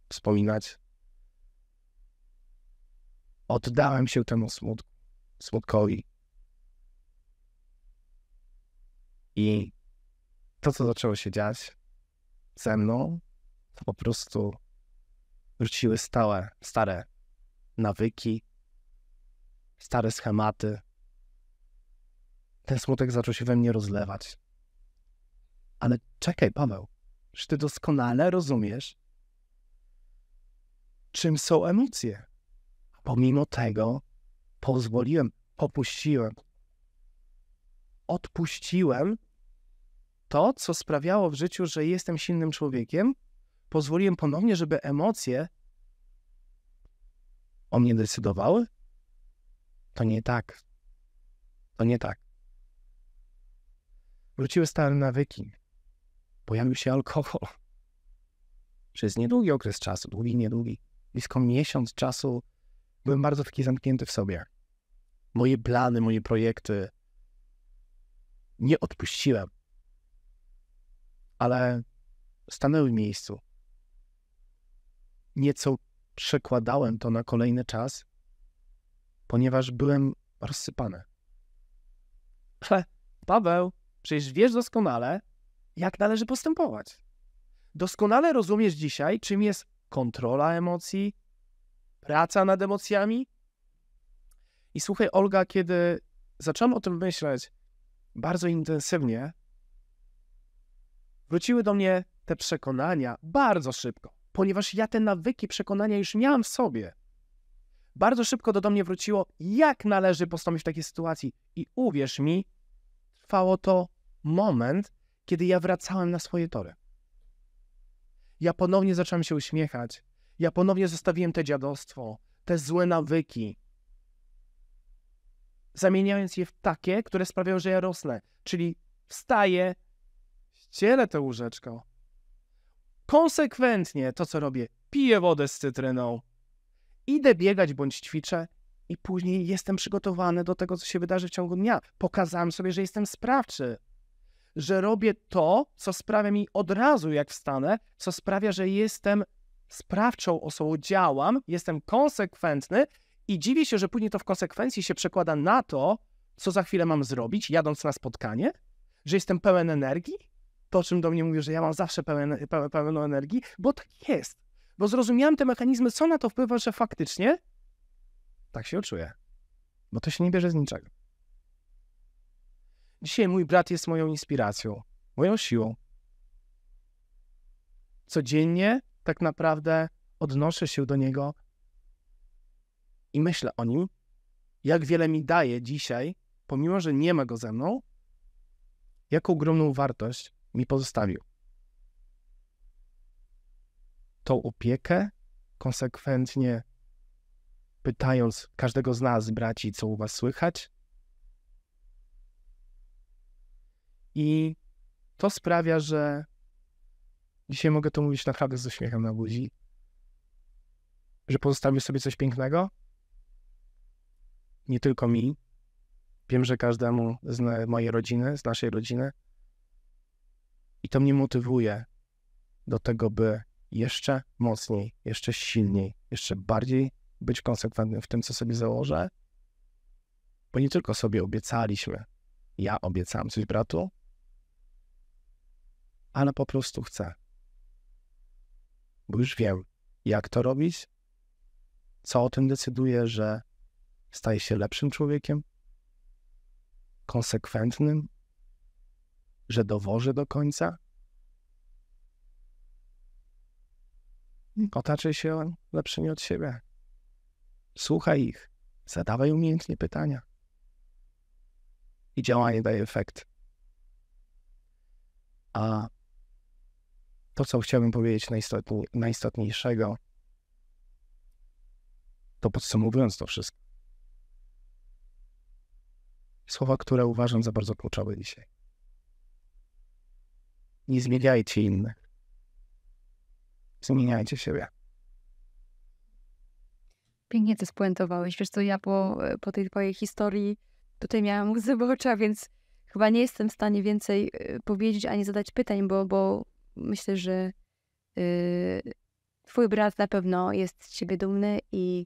wspominać. Oddałem się temu smutku. Słodkowi. I to, co zaczęło się dziać ze mną, to po prostu wróciły stałe, stare nawyki, stare schematy. Ten smutek zaczął się we mnie rozlewać. Ale czekaj, Paweł, że ty doskonale rozumiesz, czym są emocje. Pomimo tego, pozwoliłem, popuściłem, odpuściłem to, co sprawiało w życiu, że jestem silnym człowiekiem, pozwoliłem ponownie, żeby emocje o mnie decydowały? To nie tak. To nie tak. Wróciły stare nawyki. Pojawił się alkohol. Przez niedługi okres czasu, długi, niedługi, blisko miesiąc czasu byłem bardzo taki zamknięty w sobie. Moje plany, moje projekty nie odpuściłem, ale stanęły w miejscu. Nieco przekładałem to na kolejny czas, ponieważ byłem rozsypany. Ale Paweł, przecież wiesz doskonale, jak należy postępować. Doskonale rozumiesz dzisiaj, czym jest kontrola emocji, praca nad emocjami. I słuchaj, Olga, kiedy zacząłem o tym myśleć bardzo intensywnie, wróciły do mnie te przekonania bardzo szybko, ponieważ ja te nawyki, przekonania już miałem w sobie. Bardzo szybko to do mnie wróciło, jak należy postąpić w takiej sytuacji. I uwierz mi, trwało to moment, kiedy ja wracałem na swoje tory. Ja ponownie zacząłem się uśmiechać, ja ponownie zostawiłem te dziadostwo, te złe nawyki, zamieniając je w takie, które sprawiają, że ja rosnę. Czyli wstaję, ścielę tę łóżeczko. Konsekwentnie to, co robię, piję wodę z cytryną, idę biegać bądź ćwiczę i później jestem przygotowany do tego, co się wydarzy w ciągu dnia. Pokazałem sobie, że jestem sprawczy, że robię to, co sprawia mi od razu, jak wstanę, co sprawia, że jestem sprawczą osobą, działam, jestem konsekwentny i dziwię się, że później to w konsekwencji się przekłada na to, co za chwilę mam zrobić, jadąc na spotkanie, że jestem pełen energii, o czym do mnie mówię, że ja mam zawsze pełen, pełen, pełen energii, bo tak jest. Bo zrozumiałem te mechanizmy, co na to wpływa, że faktycznie tak się czuję. Bo to się nie bierze z niczego. Dzisiaj mój brat jest moją inspiracją, moją siłą. Codziennie tak naprawdę odnoszę się do niego i myślę o nim, jak wiele mi daje dzisiaj, pomimo że nie ma go ze mną, jaką ogromną wartość mi pozostawił. Tą opiekę konsekwentnie pytając każdego z nas, braci, co u was słychać. I to sprawia, że Dzisiaj mogę to mówić naprawdę z uśmiechem na buzi. Że pozostawię sobie coś pięknego. Nie tylko mi. Wiem, że każdemu z mojej rodziny, z naszej rodziny. I to mnie motywuje do tego, by jeszcze mocniej, jeszcze silniej, jeszcze bardziej być konsekwentnym w tym, co sobie założę. Bo nie tylko sobie obiecaliśmy. Ja obiecałem coś bratu, ale po prostu chcę bo już wiem, jak to robić, co o tym decyduje, że staję się lepszym człowiekiem, konsekwentnym, że dowożę do końca. Otaczaj się lepszymi od siebie. Słuchaj ich, zadawaj umiejętnie pytania. I działanie daje efekt. A to, co chciałbym powiedzieć najistotniej, najistotniejszego, to podsumowując to wszystko, słowa, które uważam za bardzo kluczowe dzisiaj. Nie zmieniajcie innych. Zmieniajcie siebie. Pięknie to spuentowałeś. Wiesz co, ja po, po tej twojej historii tutaj miałam łzy w oczach, więc chyba nie jestem w stanie więcej y, powiedzieć ani zadać pytań, bo, bo myślę, że y, twój brat na pewno jest z ciebie dumny i,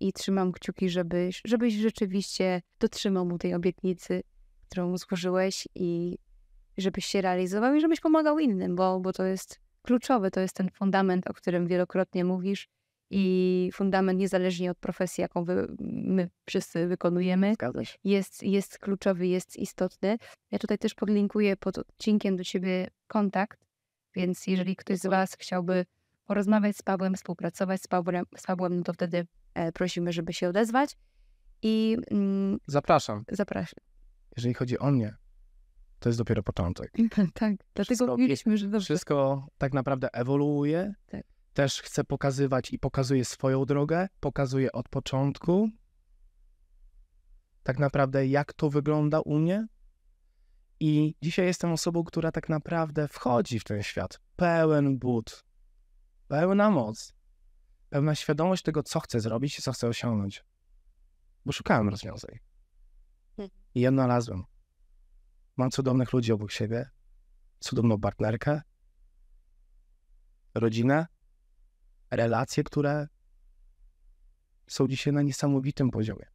i trzymam kciuki, żebyś, żebyś rzeczywiście dotrzymał mu tej obietnicy, którą mu złożyłeś i żebyś się realizował i żebyś pomagał innym, bo, bo to jest kluczowe, to jest ten fundament, o którym wielokrotnie mówisz i fundament, niezależnie od profesji, jaką wy, my wszyscy wykonujemy, jest, jest kluczowy, jest istotny. Ja tutaj też podlinkuję pod odcinkiem do Ciebie kontakt, więc jeżeli ktoś z Was chciałby porozmawiać z Pawłem, współpracować z Pawłem, z Pawłem no to wtedy e, prosimy, żeby się odezwać. I mm, zapraszam. Zapraszam. Jeżeli chodzi o mnie, to jest dopiero początek. *laughs* tak, dlatego mówiliśmy, że dobrze. Wszystko tak naprawdę ewoluuje. Tak też chcę pokazywać i pokazuję swoją drogę, pokazuję od początku tak naprawdę, jak to wygląda u mnie. I dzisiaj jestem osobą, która tak naprawdę wchodzi w ten świat pełen but, pełna moc, pełna świadomość tego, co chcę zrobić i co chcę osiągnąć. Bo szukałem rozwiązań. Hmm. I je znalazłem. Mam cudownych ludzi obok siebie, cudowną partnerkę, rodzinę, relacje, które są dzisiaj na niesamowitym poziomie.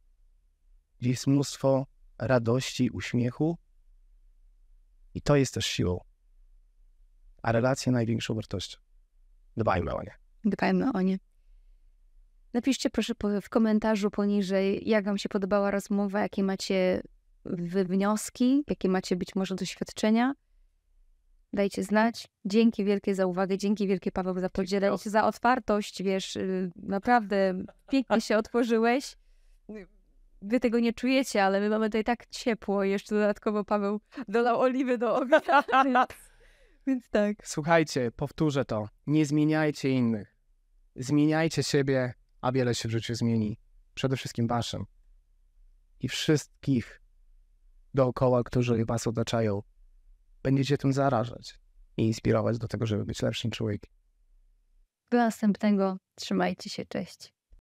Gdzie jest mnóstwo radości, uśmiechu i to jest też siłą. A relacje największą wartością. Dbajmy o nie. Dbajmy o nie. Napiszcie proszę w komentarzu poniżej, jak Wam się podobała rozmowa, jakie macie wnioski, jakie macie być może doświadczenia dajcie znać. Dzięki wielkie za uwagę, dzięki wielkie Paweł za podzielenie się, za otwartość, wiesz, y, naprawdę pięknie się otworzyłeś. *laughs* Wy tego nie czujecie, ale my mamy tutaj tak ciepło. Jeszcze dodatkowo Paweł dolał oliwy do ognia. *laughs* Więc, więc tak. Słuchajcie, powtórzę to. Nie zmieniajcie innych. Zmieniajcie siebie, a wiele się w życiu zmieni. Przede wszystkim waszym. I wszystkich dookoła, którzy was otaczają będziecie tym zarażać i inspirować do tego, żeby być lepszym człowiekiem. Do następnego. Trzymajcie się. Cześć.